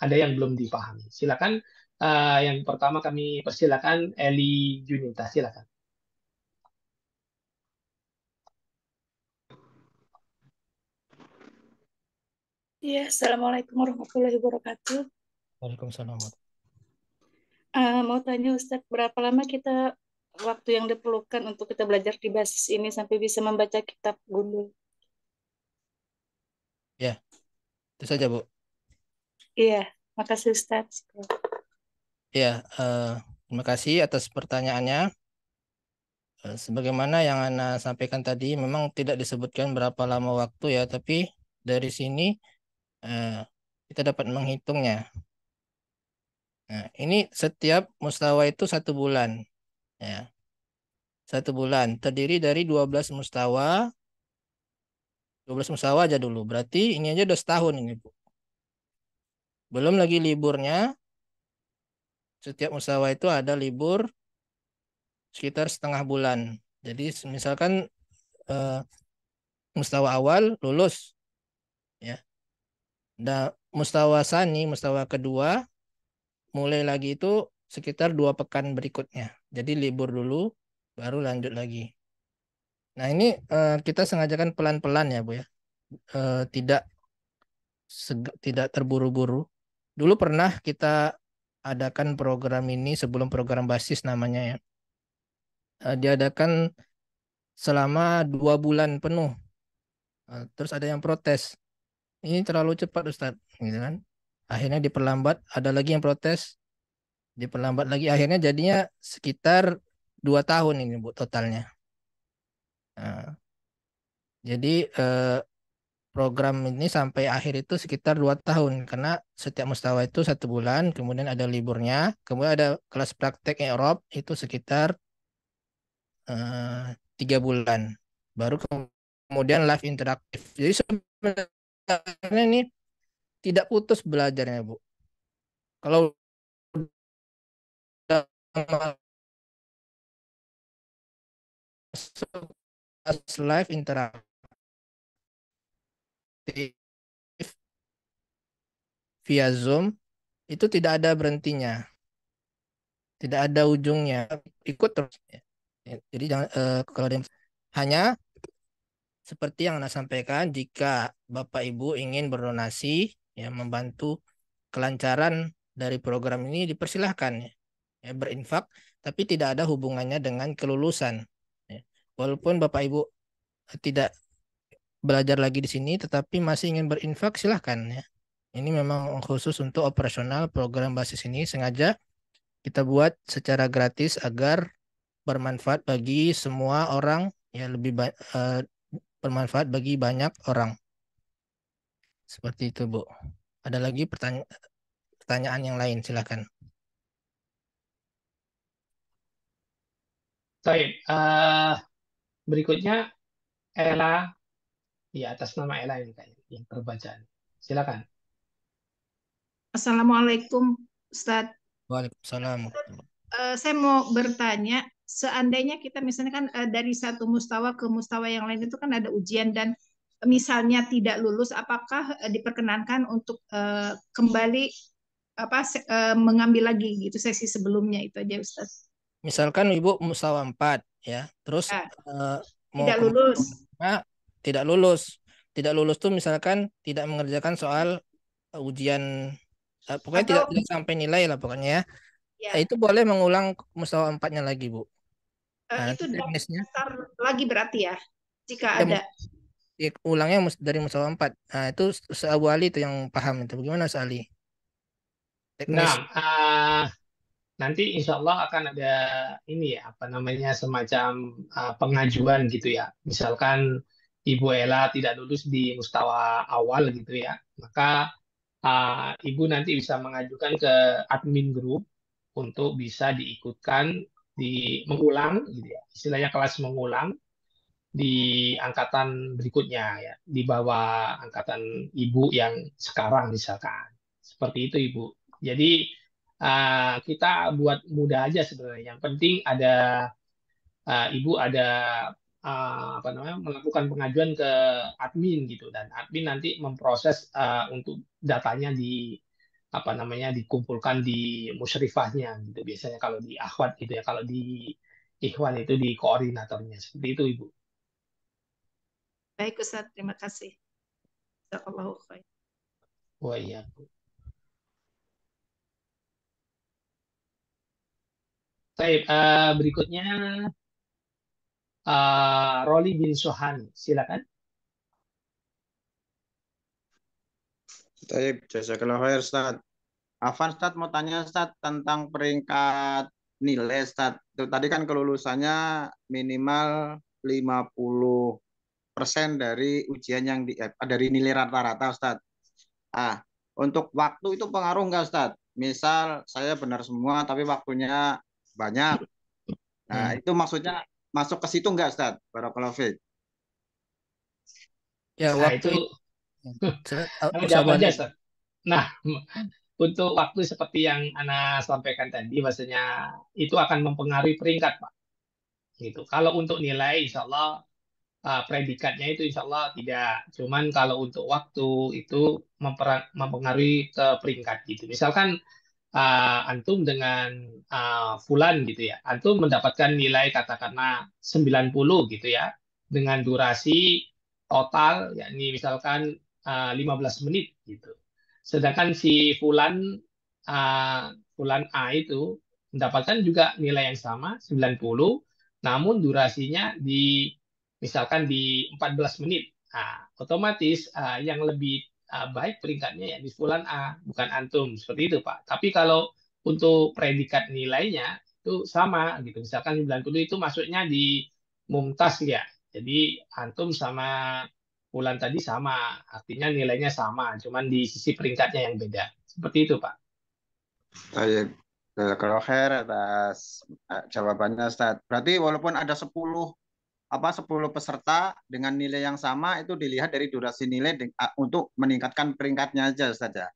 ada yang belum dipahami. Silakan, uh, yang pertama kami persilakan Eli Junita, silakan.
Ya, Assalamualaikum warahmatullahi wabarakatuh. Waalaikumsalam. Uh, mau tanya Ustadz, berapa lama kita waktu yang diperlukan untuk kita belajar di basis ini sampai bisa membaca kitab gundul?
Ya, itu saja Bu.
Iya, makasih Ustadz.
Ya, uh, terima kasih atas pertanyaannya eh, sebagaimana yang Anda sampaikan tadi, memang tidak disebutkan berapa lama waktu ya, tapi dari sini Eh, kita dapat menghitungnya. Nah, ini setiap mustawa itu satu bulan. Ya. Satu bulan. Terdiri dari 12 mustawa. 12 mustawa aja dulu. Berarti ini aja udah setahun ini, Bu. Belum lagi liburnya. Setiap mustawa itu ada libur sekitar setengah bulan. Jadi misalkan uh, mustawa awal lulus. Nah, mustawa sani, mustawa kedua, mulai lagi itu sekitar dua pekan berikutnya. Jadi libur dulu, baru lanjut lagi. Nah ini uh, kita sengajakan pelan-pelan ya Bu ya, uh, tidak tidak terburu-buru. Dulu pernah kita adakan program ini sebelum program basis namanya ya. Uh, diadakan selama dua bulan penuh. Uh, terus ada yang protes ini terlalu cepat Ustaz gitu kan akhirnya diperlambat ada lagi yang protes diperlambat lagi akhirnya jadinya sekitar dua tahun ini bu totalnya nah, jadi eh, program ini sampai akhir itu sekitar dua tahun karena setiap mustawa itu satu bulan kemudian ada liburnya kemudian ada kelas praktek Eropa itu sekitar eh, tiga bulan baru kemudian live interaktif jadi sebenarnya karena ini tidak putus belajarnya bu kalau masuk live interaktif via zoom itu tidak ada berhentinya tidak ada ujungnya ikut terus ya, jadi jangan eh, kalau ada hanya seperti yang Anda sampaikan, jika Bapak Ibu ingin berdonasi, ya membantu kelancaran dari program ini dipersilahkan ya, ya berinfak, tapi tidak ada hubungannya dengan kelulusan. Ya. Walaupun Bapak Ibu eh, tidak belajar lagi di sini, tetapi masih ingin berinfak, silahkan ya. Ini memang khusus untuk operasional program basis ini sengaja kita buat secara gratis agar bermanfaat bagi semua orang ya lebih eh, bermanfaat bagi banyak orang. Seperti itu, Bu. Ada lagi pertanya pertanyaan yang lain, silakan. Baik, uh, berikutnya
Ella di ya, atas nama Ella ini kayaknya yang terbaca. Silakan.
Assalamualaikum, Ustaz. Waalaikumsalam. Uh, saya mau bertanya, seandainya kita misalnya kan uh, dari satu mustawa ke mustawa
yang lain itu kan ada ujian dan misalnya tidak lulus apakah uh, diperkenankan untuk uh, kembali apa uh, mengambil lagi gitu sesi sebelumnya itu aja Ustaz.
Misalkan Ibu mustawa 4 ya, terus nah, Uh, mau tidak lulus. Nah, tidak lulus. Tidak lulus tuh misalkan tidak mengerjakan soal uh, ujian uh, pokoknya Atau... tidak, tidak sampai nilai lah pokoknya ya. ya. Itu boleh mengulang mustawa empatnya lagi, Bu. Eh, nah, itu teknisnya. lagi berarti ya jika ya, ada ya, ulangnya dari musawah empat nah, itu Abu Ali itu yang paham itu bagaimana Sali teknis nah
uh, nanti insya Allah akan ada ini ya apa namanya semacam uh, pengajuan gitu ya misalkan Ibu Ella tidak lulus di mustawa awal gitu ya maka uh, Ibu nanti bisa mengajukan ke admin grup untuk bisa diikutkan di mengulang gitu ya. Istilahnya kelas mengulang di angkatan berikutnya ya, di bawah angkatan ibu yang sekarang misalkan. Seperti itu Ibu. Jadi uh, kita buat mudah aja sebenarnya. Yang penting ada uh, Ibu ada uh, apa namanya melakukan pengajuan ke admin gitu dan admin nanti memproses uh, untuk datanya di apa namanya dikumpulkan di musyrifahnya gitu biasanya kalau di akhwat gitu ya kalau di ikhwan itu di koordinatornya seperti itu ibu
baik Ustaz terima kasih Allahu khair
wah oh, iya bu Baik, uh, berikutnya uh, Roli bin Sohan, silakan.
Taib, eh, jazakallah khair, Ustaz. Afan, Ustaz, mau tanya, Ustaz, tentang peringkat nilai, Ustaz. Itu tadi kan kelulusannya minimal 50 persen dari ujian yang di, eh, dari nilai rata-rata, Ustaz. Ah, untuk waktu itu pengaruh nggak, Ustaz? Misal saya benar semua, tapi waktunya banyak. Nah, hmm. itu maksudnya masuk ke situ nggak, Ustaz? Barakallahu
Ya, nah, waktu itu Eh, aja,
nah untuk waktu seperti yang Ana sampaikan tadi, maksudnya itu akan mempengaruhi peringkat, Pak. Gitu. Kalau untuk nilai, insya Allah uh, predikatnya itu insya Allah tidak. Cuman kalau untuk waktu itu mempengaruhi ke peringkat gitu. Misalkan uh, antum dengan uh, Fulan gitu ya, antum mendapatkan nilai katakanlah 90 gitu ya, dengan durasi total, yakni misalkan uh, eh, 15 menit gitu. Sedangkan si Fulan uh, Fulan A itu mendapatkan juga nilai yang sama 90 namun durasinya di misalkan di 14 menit. Nah, otomatis uh, yang lebih uh, baik peringkatnya ya di Fulan A bukan antum seperti itu Pak. Tapi kalau untuk predikat nilainya itu sama gitu. Misalkan 90 itu masuknya di mumtaz ya. Jadi antum sama bulan tadi sama, artinya nilainya sama, cuman di sisi peringkatnya yang beda.
Seperti itu, Pak. Baik. Jazakallah atas ah, jawabannya Ustaz. Berarti walaupun ada 10 apa 10 peserta dengan nilai yang sama itu dilihat dari durasi nilai di, ah, untuk meningkatkan peringkatnya aja Ustaz ya?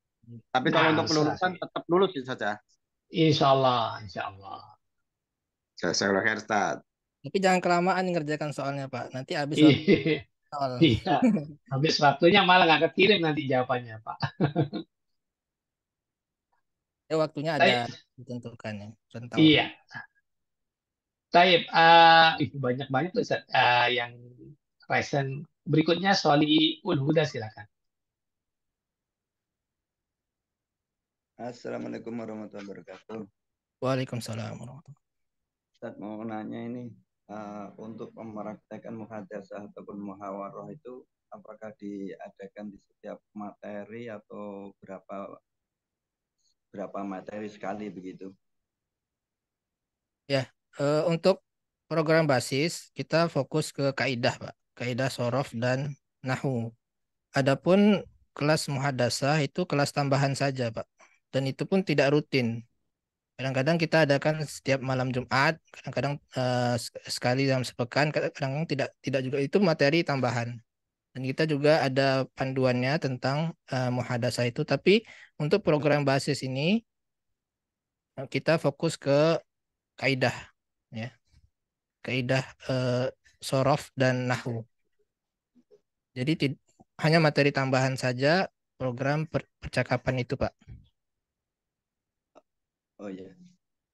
Tapi kalau nah, untuk kelulusan tetap lulus saja. Ya? Insya Allah, insya Allah. Saya Ustaz.
Tapi jangan kelamaan ngerjakan soalnya Pak. Nanti habis iya. Betul. Iya. Habis waktunya malah nggak kirim nanti jawabannya, Pak.
ya waktunya ada Taib.
ditentukannya. Rentang. Iya.
Taib, uh, eh, banyak-banyak tuh Uh, yang present. berikutnya Soli Ulhuda silakan.
Assalamualaikum warahmatullahi wabarakatuh.
Waalaikumsalam warahmatullahi wabarakatuh.
Ustaz mau nanya ini uh, untuk memeraktekan muhadasah ataupun muhawaroh itu apakah diadakan di setiap materi atau berapa berapa materi sekali begitu?
Ya, uh, untuk program basis kita fokus ke kaidah, Pak. Kaidah sorof dan nahu. Adapun kelas muhadasah itu kelas tambahan saja, Pak. Dan itu pun tidak rutin kadang-kadang kita adakan setiap malam Jumat, kadang-kadang uh, sekali dalam sepekan, kadang-kadang tidak tidak juga itu materi tambahan. Dan kita juga ada panduannya tentang uh, eh, muhadasa itu, tapi untuk program basis ini eh, kita fokus ke kaidah ya. Kaidah uh, sorof dan nahu. Jadi hanya materi tambahan saja program per percakapan itu, Pak.
Oh iya.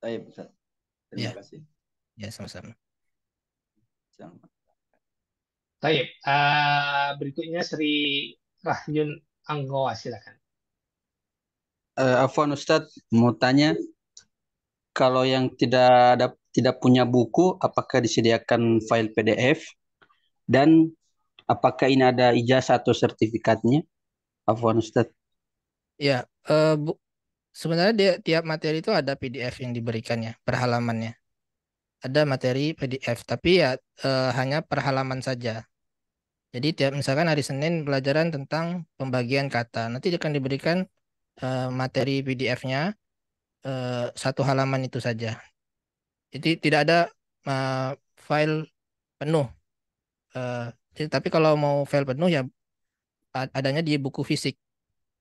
Baik, Ustaz.
Terima ya. kasih. Ya, sama-sama.
Sama.
Baik, uh, eh, berikutnya Sri Rahyun Anggowa, silakan.
Uh, Afwan Ustadz, mau tanya, kalau yang tidak ada, tidak punya buku, apakah disediakan file PDF? Dan apakah ini ada ijazah atau sertifikatnya? Afwan Ustadz.
Ya, uh, bu sebenarnya dia, tiap materi itu ada PDF yang diberikannya per halamannya. Ada materi PDF, tapi ya e, hanya per halaman saja. Jadi tiap misalkan hari Senin pelajaran tentang pembagian kata, nanti akan diberikan e, materi PDF-nya e, eh, satu halaman itu saja. Jadi tidak ada e, file penuh. E, jadi, tapi kalau mau file penuh ya adanya di buku fisik.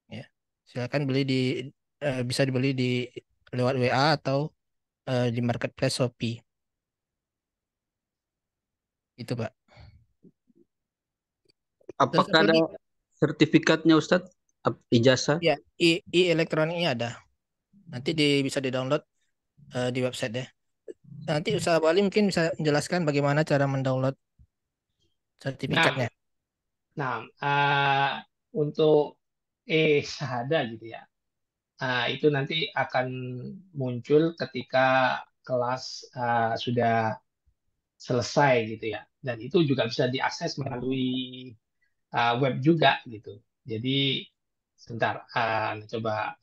Ya. Silakan beli di uh, bisa dibeli di lewat WA atau uh, di marketplace Shopee. Itu, Pak.
Apakah ada sertifikatnya Ustadz? Ijazah?
Ya, e, elektronik elektroniknya ada. Nanti di, bisa di-download uh, di website deh. Ya. Nanti usaha Bali mungkin bisa menjelaskan bagaimana cara mendownload sertifikatnya.
Nah, nah uh, untuk e-syahada gitu ya. Nah, itu nanti akan muncul ketika kelas uh, sudah selesai gitu ya. Dan itu juga bisa diakses melalui uh, web juga gitu. Jadi sebentar, uh, coba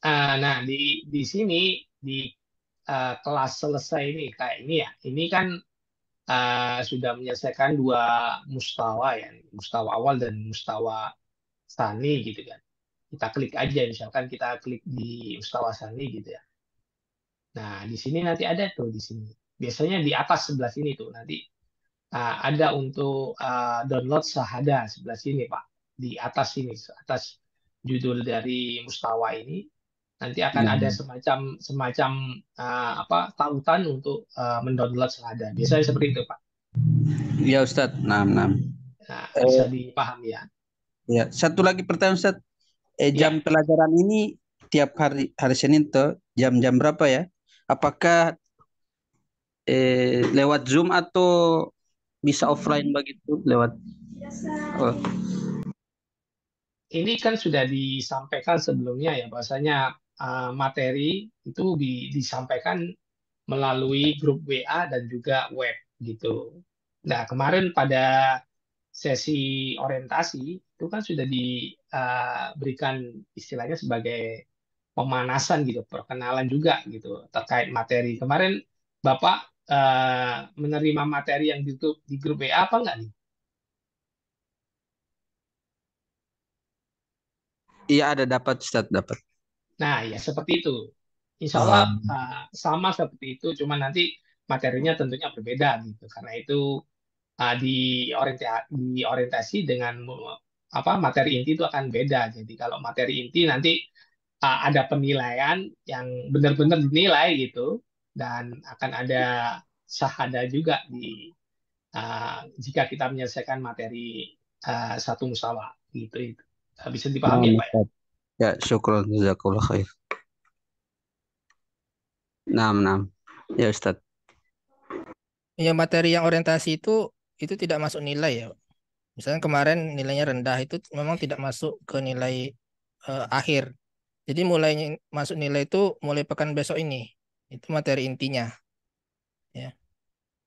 Uh, nah di di sini di uh, kelas selesai ini kayak ini ya, ini kan uh, sudah menyelesaikan dua mustawa ya, mustawa awal dan mustawa sani gitu kan. Kita klik aja misalkan kita klik di mustawa sani gitu ya. Nah, di sini nanti ada tuh di sini. Biasanya di atas sebelah sini tuh nanti uh, ada untuk uh, download sahada sebelah sini Pak. Di atas sini, atas judul dari mustawa ini nanti akan iya. ada semacam semacam uh, apa tautan untuk uh, mendownload selada biasanya seperti itu pak
ya Ustadz enam enam
nah, bisa eh, dipahami ya
ya satu lagi pertanyaan Ustadz eh, jam ya. pelajaran ini tiap hari hari Senin tuh jam-jam berapa ya apakah eh, lewat Zoom atau bisa offline begitu lewat oh. ini kan sudah
disampaikan sebelumnya ya bahasanya Eh, materi itu di, disampaikan melalui grup WA dan juga web gitu. Nah kemarin pada sesi orientasi itu kan sudah diberikan eh, uh, istilahnya sebagai pemanasan gitu, perkenalan juga gitu terkait materi. Kemarin Bapak uh, menerima materi yang di di grup WA apa enggak nih?
Iya ada dapat Ustaz dapat.
Nah, ya seperti itu. Insya Allah um. uh, eh, sama seperti itu, cuma nanti materinya tentunya berbeda gitu. Karena itu uh, di orientasi, dengan apa materi inti itu akan beda. Jadi kalau materi inti nanti uh, ada penilaian yang benar-benar dinilai gitu, dan akan ada sahada juga di uh, jika kita menyelesaikan materi uh, satu musawa gitu itu bisa dipahami ya, Pak. Ya?
Ya, syukur jazakallah khair. Naam, naam. Ya, Ustaz.
Ya, materi yang orientasi itu itu tidak masuk nilai ya. Misalnya kemarin nilainya rendah itu memang tidak masuk ke nilai uh, akhir. Jadi mulai masuk nilai itu mulai pekan besok ini. Itu materi intinya. Ya.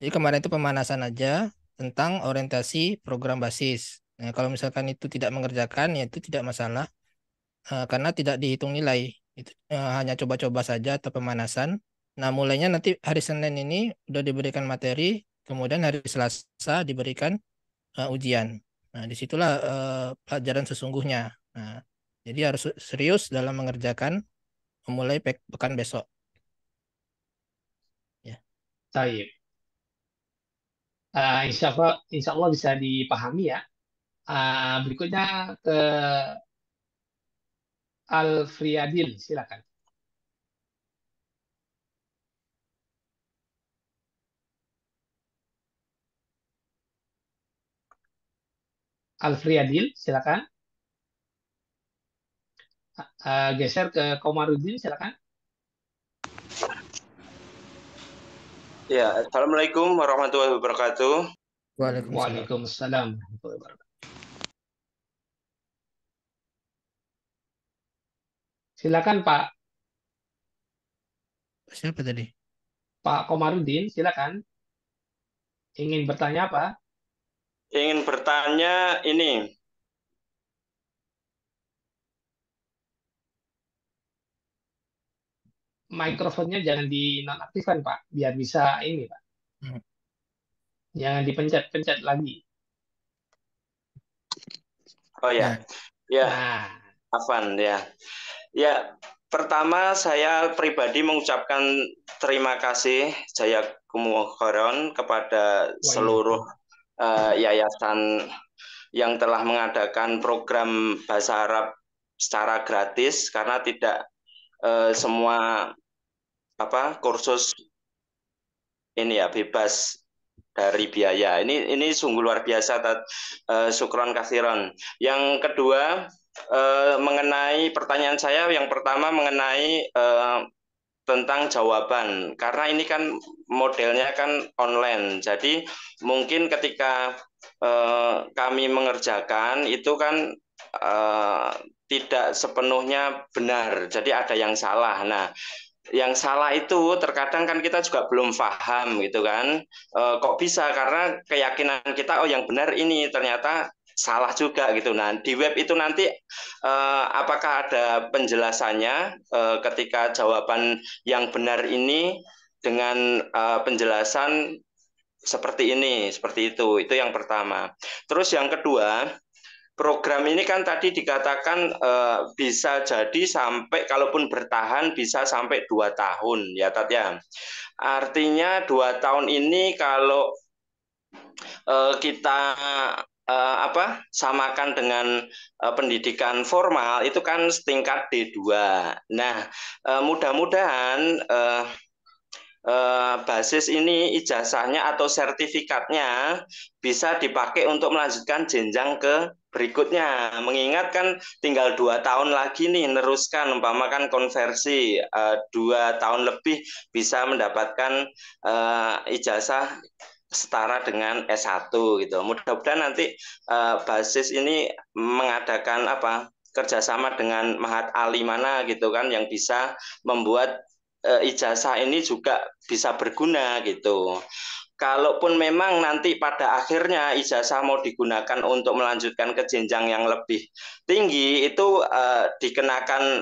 Jadi kemarin itu pemanasan aja tentang orientasi program basis. Nah, kalau misalkan itu tidak mengerjakan ya itu tidak masalah uh, karena tidak dihitung nilai itu uh, eh, hanya coba-coba saja atau pemanasan nah mulainya nanti hari Senin ini udah diberikan materi kemudian hari Selasa diberikan uh, ujian nah disitulah uh, pelajaran sesungguhnya nah jadi harus serius dalam mengerjakan memulai pe pekan besok ya baik Uh, insya Allah, insya
Allah bisa dipahami ya. Uh, berikutnya ke Alfriadil, silakan. Alfriadil, silakan. Uh, geser ke Komarudin, silakan.
Ya, Assalamualaikum warahmatullahi wabarakatuh.
Waalaikumsalam.
Waalaikumsalam.
Silakan Pak. Siapa tadi? Pak Komarudin, silakan. Ingin bertanya apa?
Ingin bertanya ini.
Mikrofonnya jangan dinonaktifkan, Pak. Biar bisa ini, Pak. Hmm. Jangan dipencet-pencet lagi.
Oh ya. Nah. Ya. Nah. Afan
ya. Ya, pertama saya pribadi mengucapkan terima kasih Jaya Kumuhoron kepada iya. seluruh uh, yayasan yang telah mengadakan program bahasa Arab secara gratis karena tidak uh, semua apa kursus ini ya bebas dari biaya. Ini ini sungguh luar biasa Tat uh, eh, Sukron Kasiron. Yang kedua, Eh, mengenai pertanyaan saya yang pertama mengenai uh, tentang jawaban karena ini kan modelnya kan online jadi mungkin ketika eh, kami mengerjakan itu kan tidak sepenuhnya benar jadi ada yang salah nah yang salah itu terkadang kan kita juga belum paham gitu kan e, kok bisa karena keyakinan kita oh yang benar ini ternyata salah juga gitu. Nah di web itu nanti eh, apakah ada penjelasannya eh, ketika jawaban yang benar ini dengan eh, penjelasan seperti ini, seperti itu. Itu yang pertama. Terus yang kedua, program ini kan tadi dikatakan eh, bisa jadi sampai kalaupun bertahan bisa sampai dua tahun ya Tat ya. Artinya dua tahun ini kalau eh, kita uh, apa samakan dengan uh, pendidikan formal itu kan setingkat D2. Nah, uh, mudah-mudahan uh, basis ini ijazahnya atau sertifikatnya bisa dipakai untuk melanjutkan jenjang ke berikutnya. Mengingat kan tinggal dua tahun lagi nih neruskan umpamakan konversi dua tahun lebih bisa mendapatkan ijazah setara dengan S1 gitu. Mudah-mudahan nanti uh, basis ini mengadakan apa kerjasama dengan Mahat Ali mana gitu kan yang bisa membuat uh, ijazah ini juga bisa berguna gitu. Kalaupun memang nanti pada akhirnya ijazah mau digunakan untuk melanjutkan ke jenjang yang lebih tinggi itu uh, dikenakan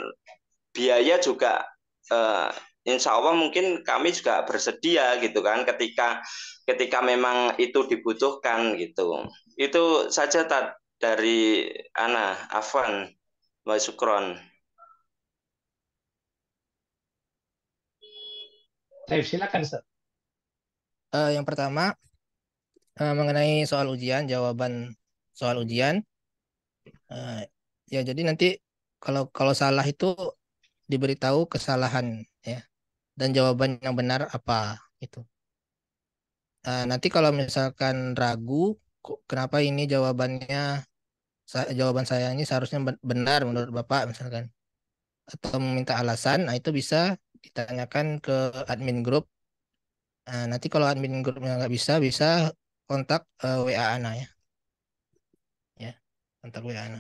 biaya juga uh, insya Allah mungkin kami juga bersedia gitu kan ketika ketika memang itu dibutuhkan gitu itu saja tat dari Ana Afan Mbak Sukron
Saya silakan Ustaz. Uh, yang pertama uh, mengenai soal ujian jawaban soal ujian uh, ya jadi nanti kalau kalau salah itu diberitahu kesalahan dan jawaban yang benar apa itu. Uh, nah, nanti kalau misalkan ragu kenapa ini jawabannya jawaban saya ini seharusnya benar menurut Bapak misalkan atau meminta alasan, nah itu bisa ditanyakan ke admin grup. Nah, nanti kalau admin grupnya nggak bisa, bisa kontak uh, eh, WA Ana ya. Ya, kontak WA Ana.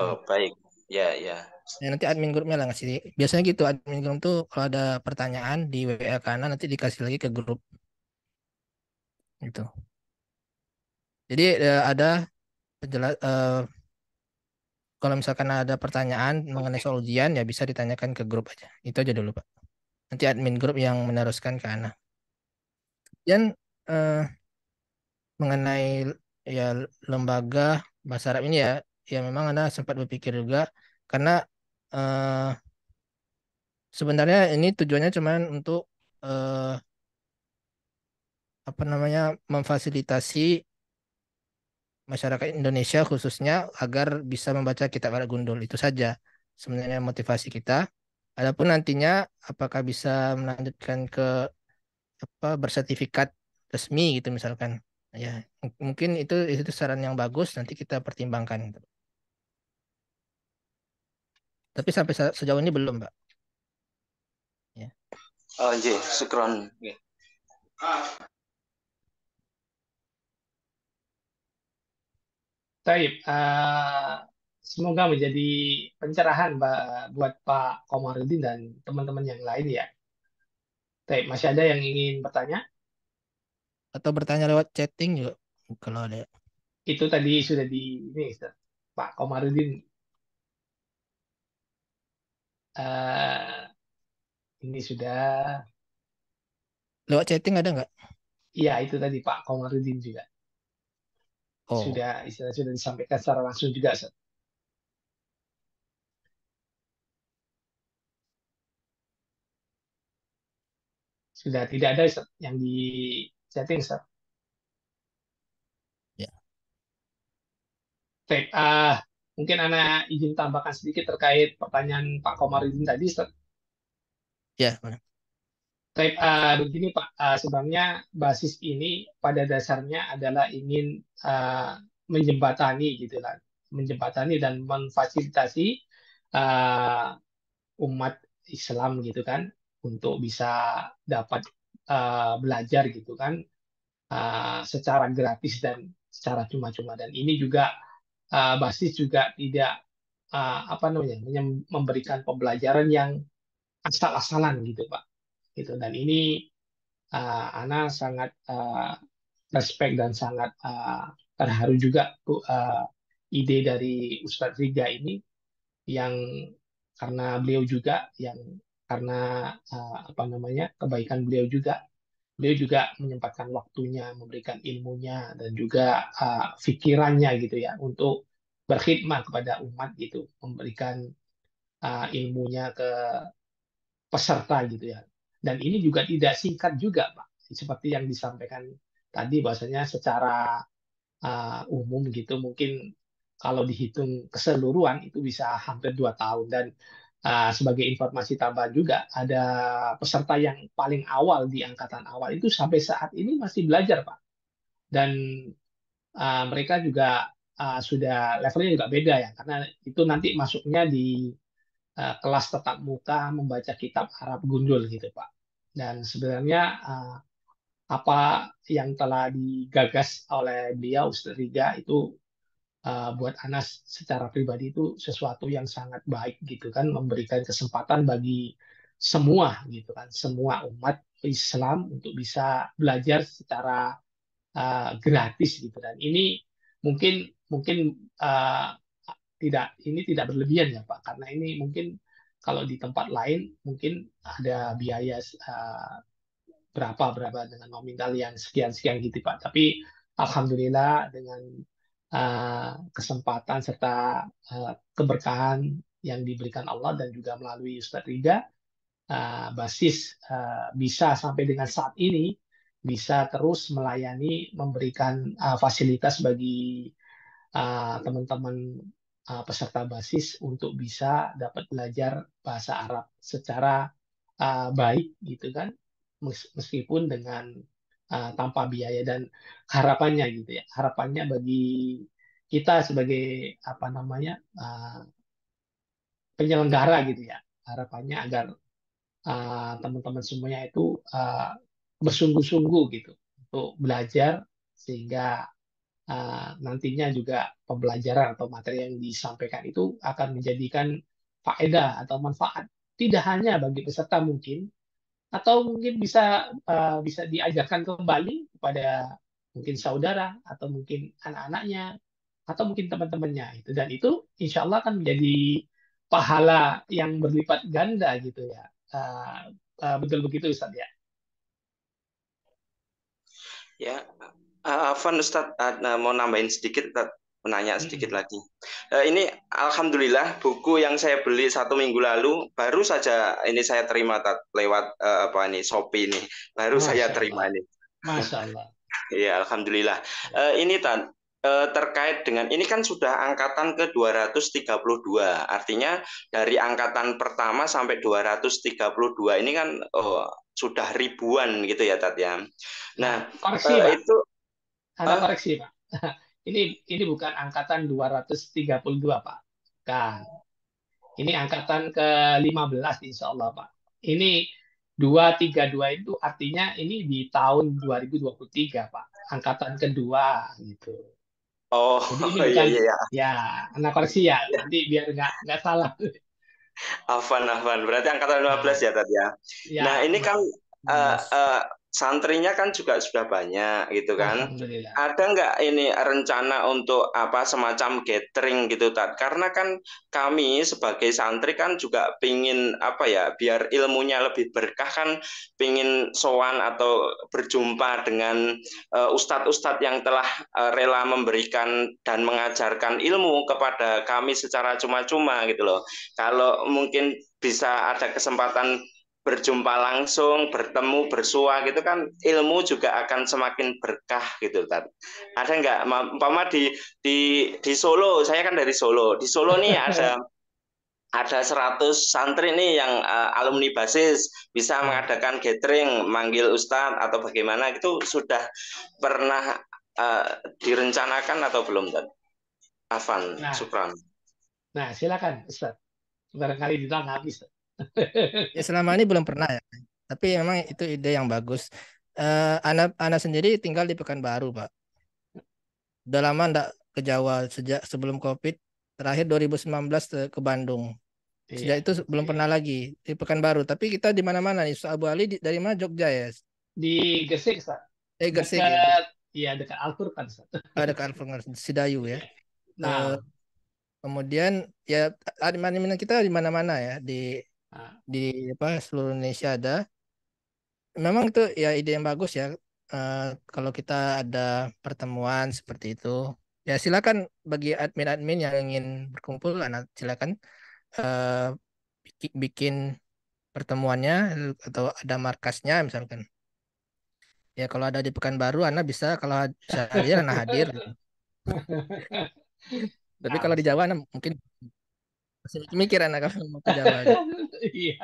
oh, baik. Ya, ya. Ya, nanti admin grupnya lah ngasih. Biasanya gitu admin grup tuh kalau ada pertanyaan di WA kanan nanti dikasih lagi ke grup. Gitu. Jadi eh, ada penjelas eh, kalau misalkan ada pertanyaan mengenai soal ujian ya bisa ditanyakan ke grup aja. Itu aja dulu, Pak. Nanti admin grup yang meneruskan ke Ana. Dan eh, mengenai ya lembaga bahasa Arab ini ya ya memang Anda sempat berpikir juga karena uh, sebenarnya ini tujuannya cuman untuk uh, apa namanya memfasilitasi masyarakat Indonesia khususnya agar bisa membaca kitab Al Gundul itu saja sebenarnya motivasi kita. Adapun nantinya apakah bisa melanjutkan ke apa bersertifikat resmi gitu misalkan ya mungkin itu itu saran yang bagus nanti kita pertimbangkan gitu. Tapi sampai sejauh ini belum, Mbak.
Ya. Oh, nggih, iya, sekron. Iya.
Taib, uh, semoga menjadi pencerahan Mbak, buat Pak Komarudin dan teman-teman yang lain ya. Taib, masih ada yang ingin bertanya?
Atau bertanya lewat chatting juga kalau ada.
Itu tadi sudah di ini, Pak Komarudin Uh, ini sudah. Lewat chatting ada nggak? Iya, itu tadi Pak Komarudin juga. Oh. Sudah istilah sudah disampaikan secara langsung juga. Sir. Sudah tidak ada Sir, yang di chatting, Sir. Ya. Yeah. uh, Mungkin Ana izin tambahkan sedikit terkait pertanyaan Pak Komarudin tadi, Ya, yeah. Baik, uh, begini Pak, uh, sebenarnya basis ini pada dasarnya adalah ingin uh, menjembatani gitu kan, menjembatani dan memfasilitasi uh, umat Islam gitu kan untuk bisa dapat uh, belajar gitu kan uh, secara gratis dan secara cuma-cuma dan ini juga uh, basis juga tidak uh, apa namanya memberikan pembelajaran yang asal-asalan gitu pak gitu dan ini uh, Ana sangat uh, respect dan sangat uh, terharu juga uh, ide dari Ustadz Riga ini yang karena beliau juga yang karena uh, apa namanya kebaikan beliau juga beliau juga menyempatkan waktunya, memberikan ilmunya dan juga uh, ah, pikirannya gitu ya untuk berkhidmat kepada umat gitu, memberikan uh, ilmunya ke peserta gitu ya. Dan ini juga tidak singkat juga Pak, seperti yang disampaikan tadi bahasanya secara uh, umum gitu mungkin kalau dihitung keseluruhan itu bisa hampir dua tahun dan Ah, sebagai informasi tambahan juga, ada peserta yang paling awal di angkatan awal itu sampai saat ini masih belajar, Pak. Dan uh, mereka juga uh, sudah levelnya juga beda ya, karena itu nanti masuknya di uh, kelas tetap muka membaca kitab Arab gundul gitu, Pak. Dan sebenarnya uh, apa yang telah digagas oleh beliau Ustaz Riga itu uh, buat Anas secara pribadi itu sesuatu yang sangat baik gitu kan memberikan kesempatan bagi semua gitu kan semua umat Islam untuk bisa belajar secara uh, gratis gitu dan ini mungkin mungkin uh, tidak ini tidak berlebihan ya Pak karena ini mungkin kalau di tempat lain mungkin ada biaya uh, berapa berapa dengan nominal yang sekian sekian gitu Pak tapi alhamdulillah dengan Eh, kesempatan serta uh, keberkahan yang diberikan Allah dan juga melalui Ustadz Riga uh, eh, basis uh, bisa sampai dengan saat ini bisa terus melayani memberikan uh, fasilitas bagi teman-teman uh, uh, peserta basis untuk bisa dapat belajar bahasa Arab secara uh, baik gitu kan meskipun dengan uh, tanpa biaya dan harapannya gitu ya harapannya bagi kita sebagai apa namanya uh, penyelenggara gitu ya harapannya agar eh, teman-teman uh, semuanya itu uh, bersungguh-sungguh gitu untuk belajar sehingga uh, nantinya juga pembelajaran atau materi yang disampaikan itu akan menjadikan faedah atau manfaat tidak hanya bagi peserta mungkin atau mungkin bisa uh, bisa diajarkan kembali kepada mungkin saudara atau mungkin anak-anaknya atau mungkin teman-temannya itu dan itu insya Allah akan menjadi pahala yang berlipat ganda gitu ya uh, uh, betul begitu Ustaz ya
ya uh, Afan Ustaz uh, nah, mau nambahin sedikit Ustaz menanya hmm. sedikit hmm. lagi. Uh, ini alhamdulillah buku yang saya beli satu minggu lalu baru saja ini saya terima tat, lewat uh, apa ini Shopee ini baru saya terima ini.
Masalah.
Iya alhamdulillah. Uh, ini tan terkait dengan ini kan sudah angkatan ke 232. Artinya dari angkatan pertama sampai 232 ini kan oh, sudah ribuan gitu ya Tat ya. Nah,
koreksi, uh, itu Ada koreksi, Pak. Ini ini bukan angkatan 232 Pak. Kan. Ini angkatan ke-15 insya Allah Pak. Ini 232 itu artinya ini di tahun 2023 Pak. Angkatan kedua gitu.
Oh, Jadi ini bukan, iya, iya, iya.
Ya, anak versi ya. Nanti biar nggak nggak salah.
Afan, Afan. Berarti angkatan 15 ya tadi ya. ya nah, ini kan uh, uh, santrinya kan juga sudah banyak gitu kan. Ada nggak ini rencana untuk apa semacam gathering gitu Tat? Karena kan kami sebagai santri kan juga pingin apa ya biar ilmunya lebih berkah kan pingin sowan atau berjumpa dengan uh, ustadz-ustadz yang telah uh, rela memberikan dan mengajarkan ilmu kepada kami secara cuma-cuma gitu loh. Kalau mungkin bisa ada kesempatan berjumpa langsung, bertemu, bersua gitu kan ilmu juga akan semakin berkah gitu kan. Ada nggak, umpama di di di Solo, saya kan dari Solo. Di Solo nih ada ada 100 santri nih yang uh, alumni basis bisa hmm. mengadakan gathering, manggil ustadz atau bagaimana itu sudah pernah uh, direncanakan atau belum, kan Afan, nah, Supran.
Nah, silakan Ustaz. Barangkali ditanggapi, Ustaz. ya selama ini belum pernah ya. Tapi memang itu ide yang bagus. Uh, eh, anak anak sendiri tinggal di Pekanbaru, Pak. Udah lama ndak ke Jawa sejak sebelum Covid. Terakhir 2019 ke Bandung. Iya, sejak iya. itu belum iya. pernah lagi di Pekanbaru. Tapi kita di mana-mana nih. Abu Ali di, dari mana Jogja ya? Di Gresik, Pak. Eh Gresik. Dekat, ya. dekat Alfur kan, Pak. dekat Alfur ah, Sidayu ya. Iya. Eh, nah, kemudian ya di mana kita di mana-mana ya di Ah. di apa seluruh Indonesia ada memang itu ya ide yang bagus ya uh, kalau kita ada pertemuan seperti itu ya silakan bagi admin-admin yang ingin berkumpul anak silakan uh, eh, bikin, bikin pertemuannya atau ada markasnya misalkan ya kalau ada di Pekanbaru anak bisa kalau bisa hadir anak hadir tapi kalau di Jawa anak mungkin masih mikir anak film mau ke jalan iya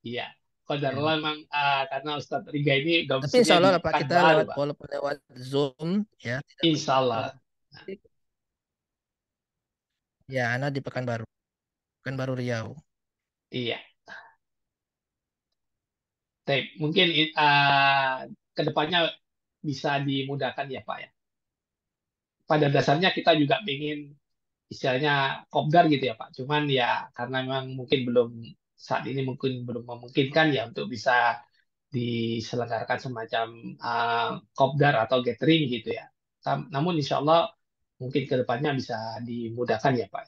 iya Kodarullah iya. ya.
memang uh, karena Ustadz Riga ini Tapi insya Allah Pak kita baru, lewat, walaupun
lewat Zoom ya. Insya Allah. Ya, anak di Pekanbaru. Pekanbaru Riau. Iya. Tapi mungkin uh,
ah, kedepannya bisa dimudahkan ya Pak ya. Pada dasarnya kita juga ingin istilahnya kopdar gitu ya Pak. Cuman ya karena memang mungkin belum saat ini mungkin belum memungkinkan ya untuk bisa diselenggarakan semacam uh, eh, kopdar atau gathering gitu ya. Namun insya Allah mungkin kedepannya bisa dimudahkan ya Pak.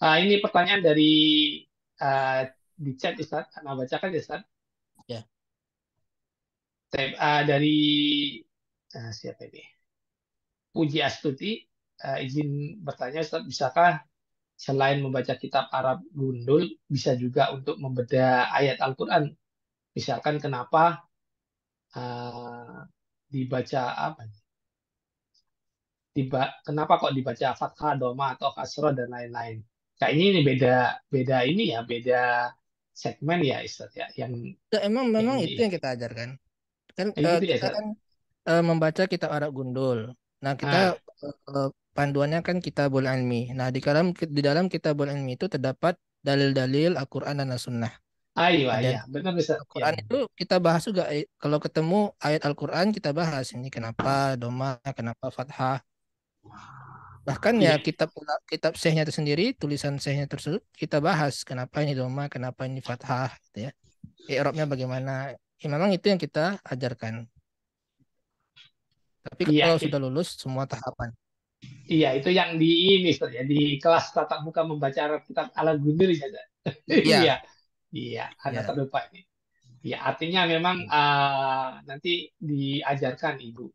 Uh, ini pertanyaan dari uh, di chat Ustaz, nah, bacakan ya Ustaz. Ya. Yeah. Uh, dari uh, siapa ini? Puji Astuti, uh, izin bertanya Ustaz, bisakah selain membaca kitab Arab gundul bisa juga untuk membeda ayat Al-Qur'an? Misalkan kenapa uh, dibaca apa? Tiba, kenapa kok dibaca fathah, doma atau kasroh dan lain-lain? Kayaknya ini beda
beda ini ya, beda segmen ya Ustaz ya yang ya, emang memang itu ya. yang kita ajarkan. Kan eh, kita ya, kan eh, membaca kitab Arab gundul. Nah, kita ah panduannya kan Kitabul Ilmi. Nah, di dalam di dalam Kitabul Ilmi itu terdapat dalil-dalil Al-Qur'an dan As-Sunnah.
Ayo, ah, iya, iya,
benar bisa. Al-Qur'an ya. itu kita bahas juga eh, kalau ketemu ayat Al-Qur'an kita bahas ini kenapa doma, kenapa fathah. Bahkan ya, ya kitab kitab syekhnya itu sendiri, tulisan syekhnya tersebut kita bahas kenapa ini doma, kenapa ini fathah gitu ya. Eropnya bagaimana? Ya, memang itu yang kita ajarkan. Tapi iya, kalau ya, sudah lulus semua tahapan.
Iya, itu yang di ini ya, di kelas tatap muka membaca Arab kitab ala ya. Iya. Iya, ya, ya. terlupa ini. Ya, artinya memang uh, nanti diajarkan Ibu.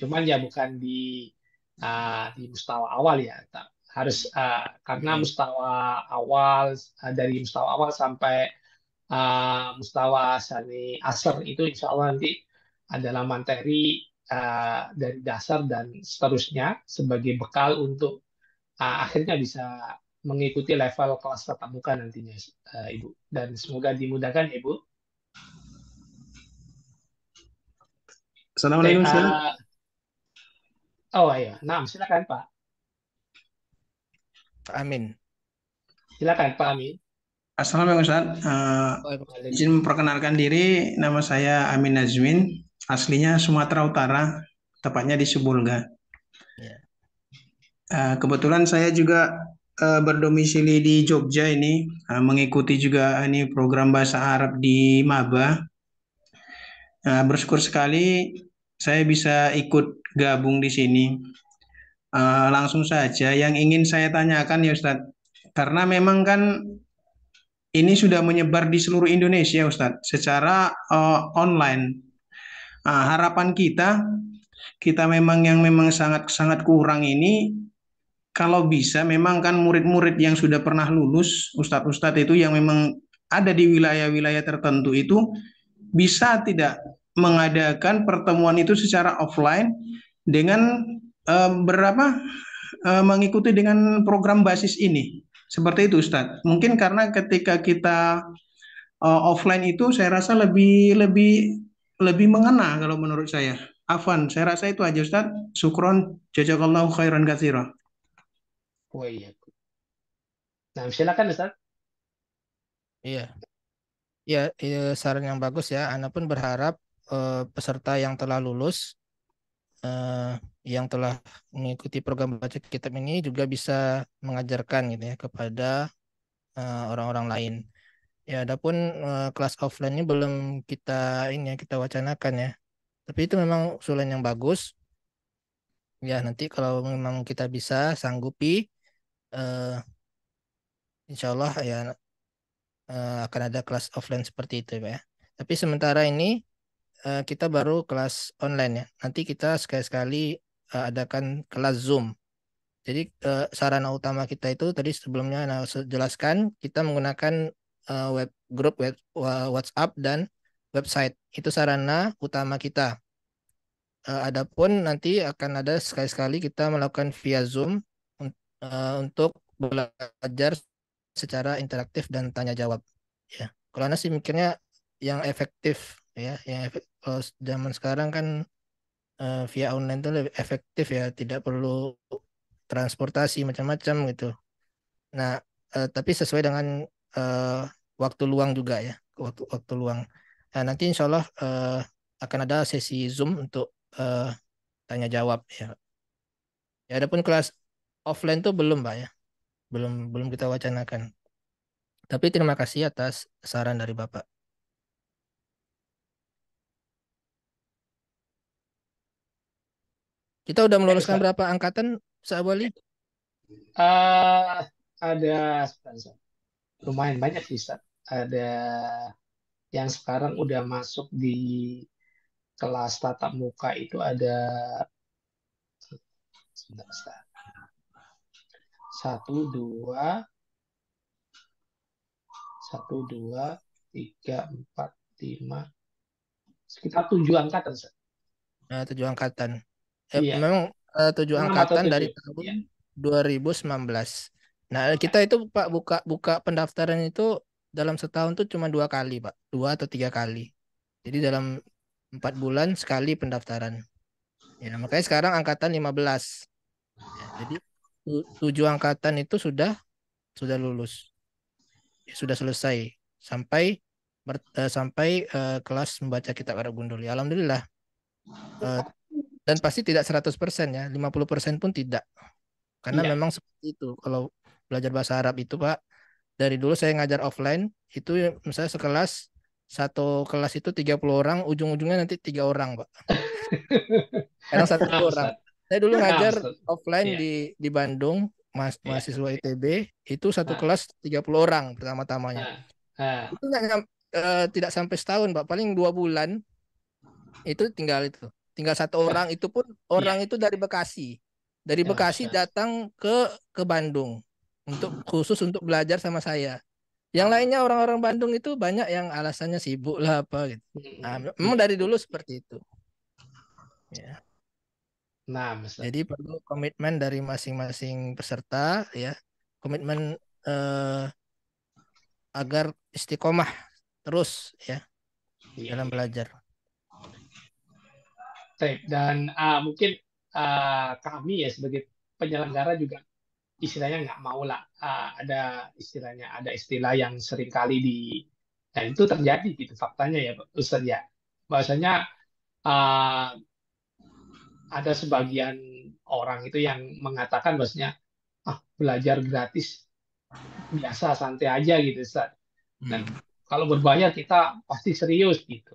Cuman ya bukan di uh, di mustawa awal ya, harus uh, karena hmm. mustawa awal uh, dari mustawa awal sampai uh, mustawa sani asar itu insya Allah nanti adalah materi uh, dari dasar dan seterusnya sebagai bekal untuk uh, akhirnya bisa mengikuti level kelas tatap muka nantinya uh, Ibu dan semoga dimudahkan Ibu. Ya,
Assalamualaikum. Okay, uh,
oh iya nah silakan Pak.
Pak Amin. Silakan Pak Amin. Assalamualaikum Ustaz. Uh, izin memperkenalkan diri, nama saya Amin najmin aslinya Sumatera Utara, tepatnya di Subulga. Yeah. Iya. Uh, kebetulan saya juga uh, berdomisili di Jogja ini, uh, mengikuti juga ini program bahasa Arab di Maba. Uh, bersyukur sekali saya bisa ikut gabung di sini. Uh, langsung saja yang ingin saya tanyakan ya Ustadz, karena memang kan ini sudah menyebar di seluruh Indonesia Ustadz secara uh, online. Nah, harapan kita kita memang yang memang sangat sangat kurang ini kalau bisa memang kan murid-murid yang sudah pernah lulus ustadz-ustadz itu yang memang ada di wilayah-wilayah tertentu itu bisa tidak mengadakan pertemuan itu secara offline dengan e, berapa e, mengikuti dengan program basis ini seperti itu Ustadz. Mungkin karena ketika kita eh, offline itu saya rasa lebih lebih lebih mengena kalau menurut saya. Afan, saya rasa itu aja Ustaz. Sukron, jazakallahu
khairan katsira.
Oh iya.
Nah, silakan Ustaz.
Iya. Ya, ya, saran yang bagus ya. Anda pun berharap eh, peserta yang telah lulus eh, yang telah mengikuti program baca kitab ini juga bisa mengajarkan gitu ya kepada eh, orang-orang eh, lain. Ya, adapun uh, kelas offline ini belum kita ini ya, kita wacanakan ya. Tapi itu memang usulan yang bagus. Ya, nanti kalau memang kita bisa sanggupi uh, insya Allah ya uh, akan ada kelas offline seperti itu ya. Tapi sementara ini uh, kita baru kelas online ya. Nanti kita sekali-sekali uh, adakan kelas Zoom. Jadi uh, sarana utama kita itu tadi sebelumnya nah, jelaskan kita menggunakan uh, web grup web eh, WhatsApp dan website. Itu sarana utama kita. Uh, adapun nanti akan ada sekali-sekali kita melakukan via Zoom uh, untuk belajar secara interaktif dan tanya jawab. Ya, kalau anda sih mikirnya yang efektif ya, yang efek, kalau zaman sekarang kan uh, via online itu lebih efektif ya, tidak perlu transportasi macam-macam gitu. Nah, uh, tapi sesuai dengan uh, waktu luang juga ya waktu waktu luang nah, nanti insya Allah uh, akan ada sesi zoom untuk uh, tanya jawab ya ya pun kelas offline tuh belum pak ya belum belum kita wacanakan tapi terima kasih atas saran dari bapak kita udah meloloskan berapa angkatan Sabali?
Uh, eh, ada lumayan banyak sih ada yang sekarang udah masuk di kelas tatap muka itu ada sebentar, sebentar. satu dua satu dua tiga empat lima
sekitar tujuh angkatan nah, tujuh angkatan eh, iya. memang uh, tujuh memang angkatan tujuh. dari tahun iya. 2019 nah kita itu pak buka buka pendaftaran itu dalam setahun tuh cuma dua kali pak dua atau tiga kali jadi dalam empat bulan sekali pendaftaran ya makanya sekarang angkatan 15 ya, jadi tujuh angkatan itu sudah sudah lulus ya, sudah selesai sampai ber, uh, eh, sampai uh, kelas membaca kitab Arab Gundul ya alhamdulillah uh, dan pasti tidak 100% ya 50% pun tidak karena ya. memang seperti itu kalau belajar bahasa Arab itu pak dari dulu saya ngajar offline itu misalnya sekelas satu kelas itu 30 orang ujung-ujungnya nanti tiga orang pak
karena
satu orang saya dulu ngajar offline iya. di di Bandung iya. mahasiswa ITB itu satu kelas kelas 30 orang pertama-tamanya itu gak, uh, eh, tidak sampai setahun pak paling dua bulan itu tinggal itu tinggal satu orang itu pun orang iya. itu dari Bekasi dari Bekasi datang ke ke Bandung untuk khusus untuk belajar sama saya. Yang hmm. lainnya orang-orang Bandung itu banyak yang alasannya sibuk lah apa gitu. Nah, hmm. memang dari dulu seperti itu. Ya. Nah, misalnya. jadi perlu komitmen dari masing-masing peserta ya, komitmen eh, agar istiqomah terus ya iya. dalam belajar. Baik, dan
uh, mungkin uh, kami ya sebagai penyelenggara juga istilahnya nggak mau lah uh, ada istilahnya ada istilah yang seringkali di nah itu terjadi gitu faktanya ya Ustaz ya bahasanya uh, ada sebagian orang itu yang mengatakan bahasanya ah belajar gratis biasa santai aja gitu Ustaz hmm. dan hmm. kalau berbayar kita pasti serius gitu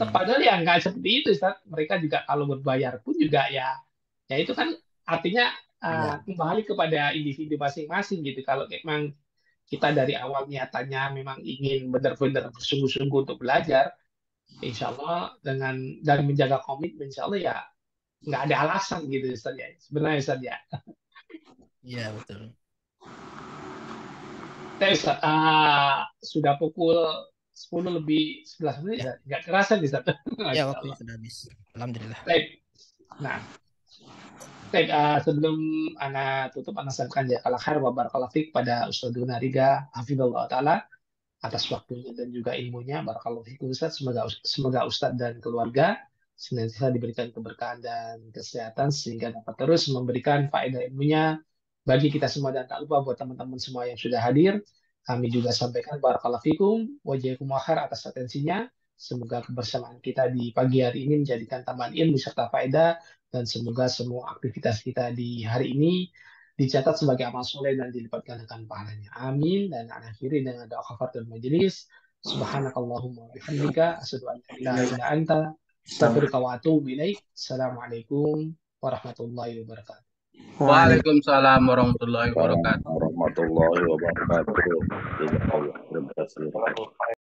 nah, hmm. padahal ya nggak seperti itu Ustaz mereka juga kalau berbayar pun juga ya ya itu kan artinya Iya. Ah, kembali kepada individu masing-masing gitu. Kalau memang kita dari awal niatannya memang ingin benar-benar sungguh-sungguh untuk belajar, insya Allah dengan dan menjaga komitmen insya Allah ya nggak ada alasan gitu Ustaz ya. Sebenarnya Ustaz ya. Iya betul. Tes uh, ah, sudah pukul 10 lebih 11 menit ya. nggak kerasa di sana.
Ya waktu sudah habis. Alhamdulillah.
Baik. Nah, Baik, uh, sebelum anak tutup, anak sampaikan ya khair wa barakallah pada Ustaz Duna Riga hafizallahu taala atas waktunya dan juga ilmunya. Barakallahu fiikum Ustaz. Semoga semoga Ustaz dan keluarga senantiasa diberikan keberkahan dan kesehatan sehingga dapat terus memberikan faedah ilmunya bagi kita semua dan tak lupa buat teman-teman semua yang sudah hadir. Kami juga sampaikan barakallahu fiikum wa jazakum atas atensinya. Semoga kebersamaan kita di pagi hari ini menjadikan tambahan ilmu serta faedah dan semoga semua aktivitas kita di hari ini dicatat sebagai amal soleh dan dilipat gandakan pahalanya. Amin. Dan akhiri dengan doa kafaratul majelis. Subhanakallahumma bihamdika asyhadu an la ilaha illa anta astaghfiruka wa atubu ilaik. Assalamualaikum warahmatullahi wabarakatuh.
Waalaikumsalam warahmatullahi wabarakatuh. Warahmatullahi
wabarakatuh.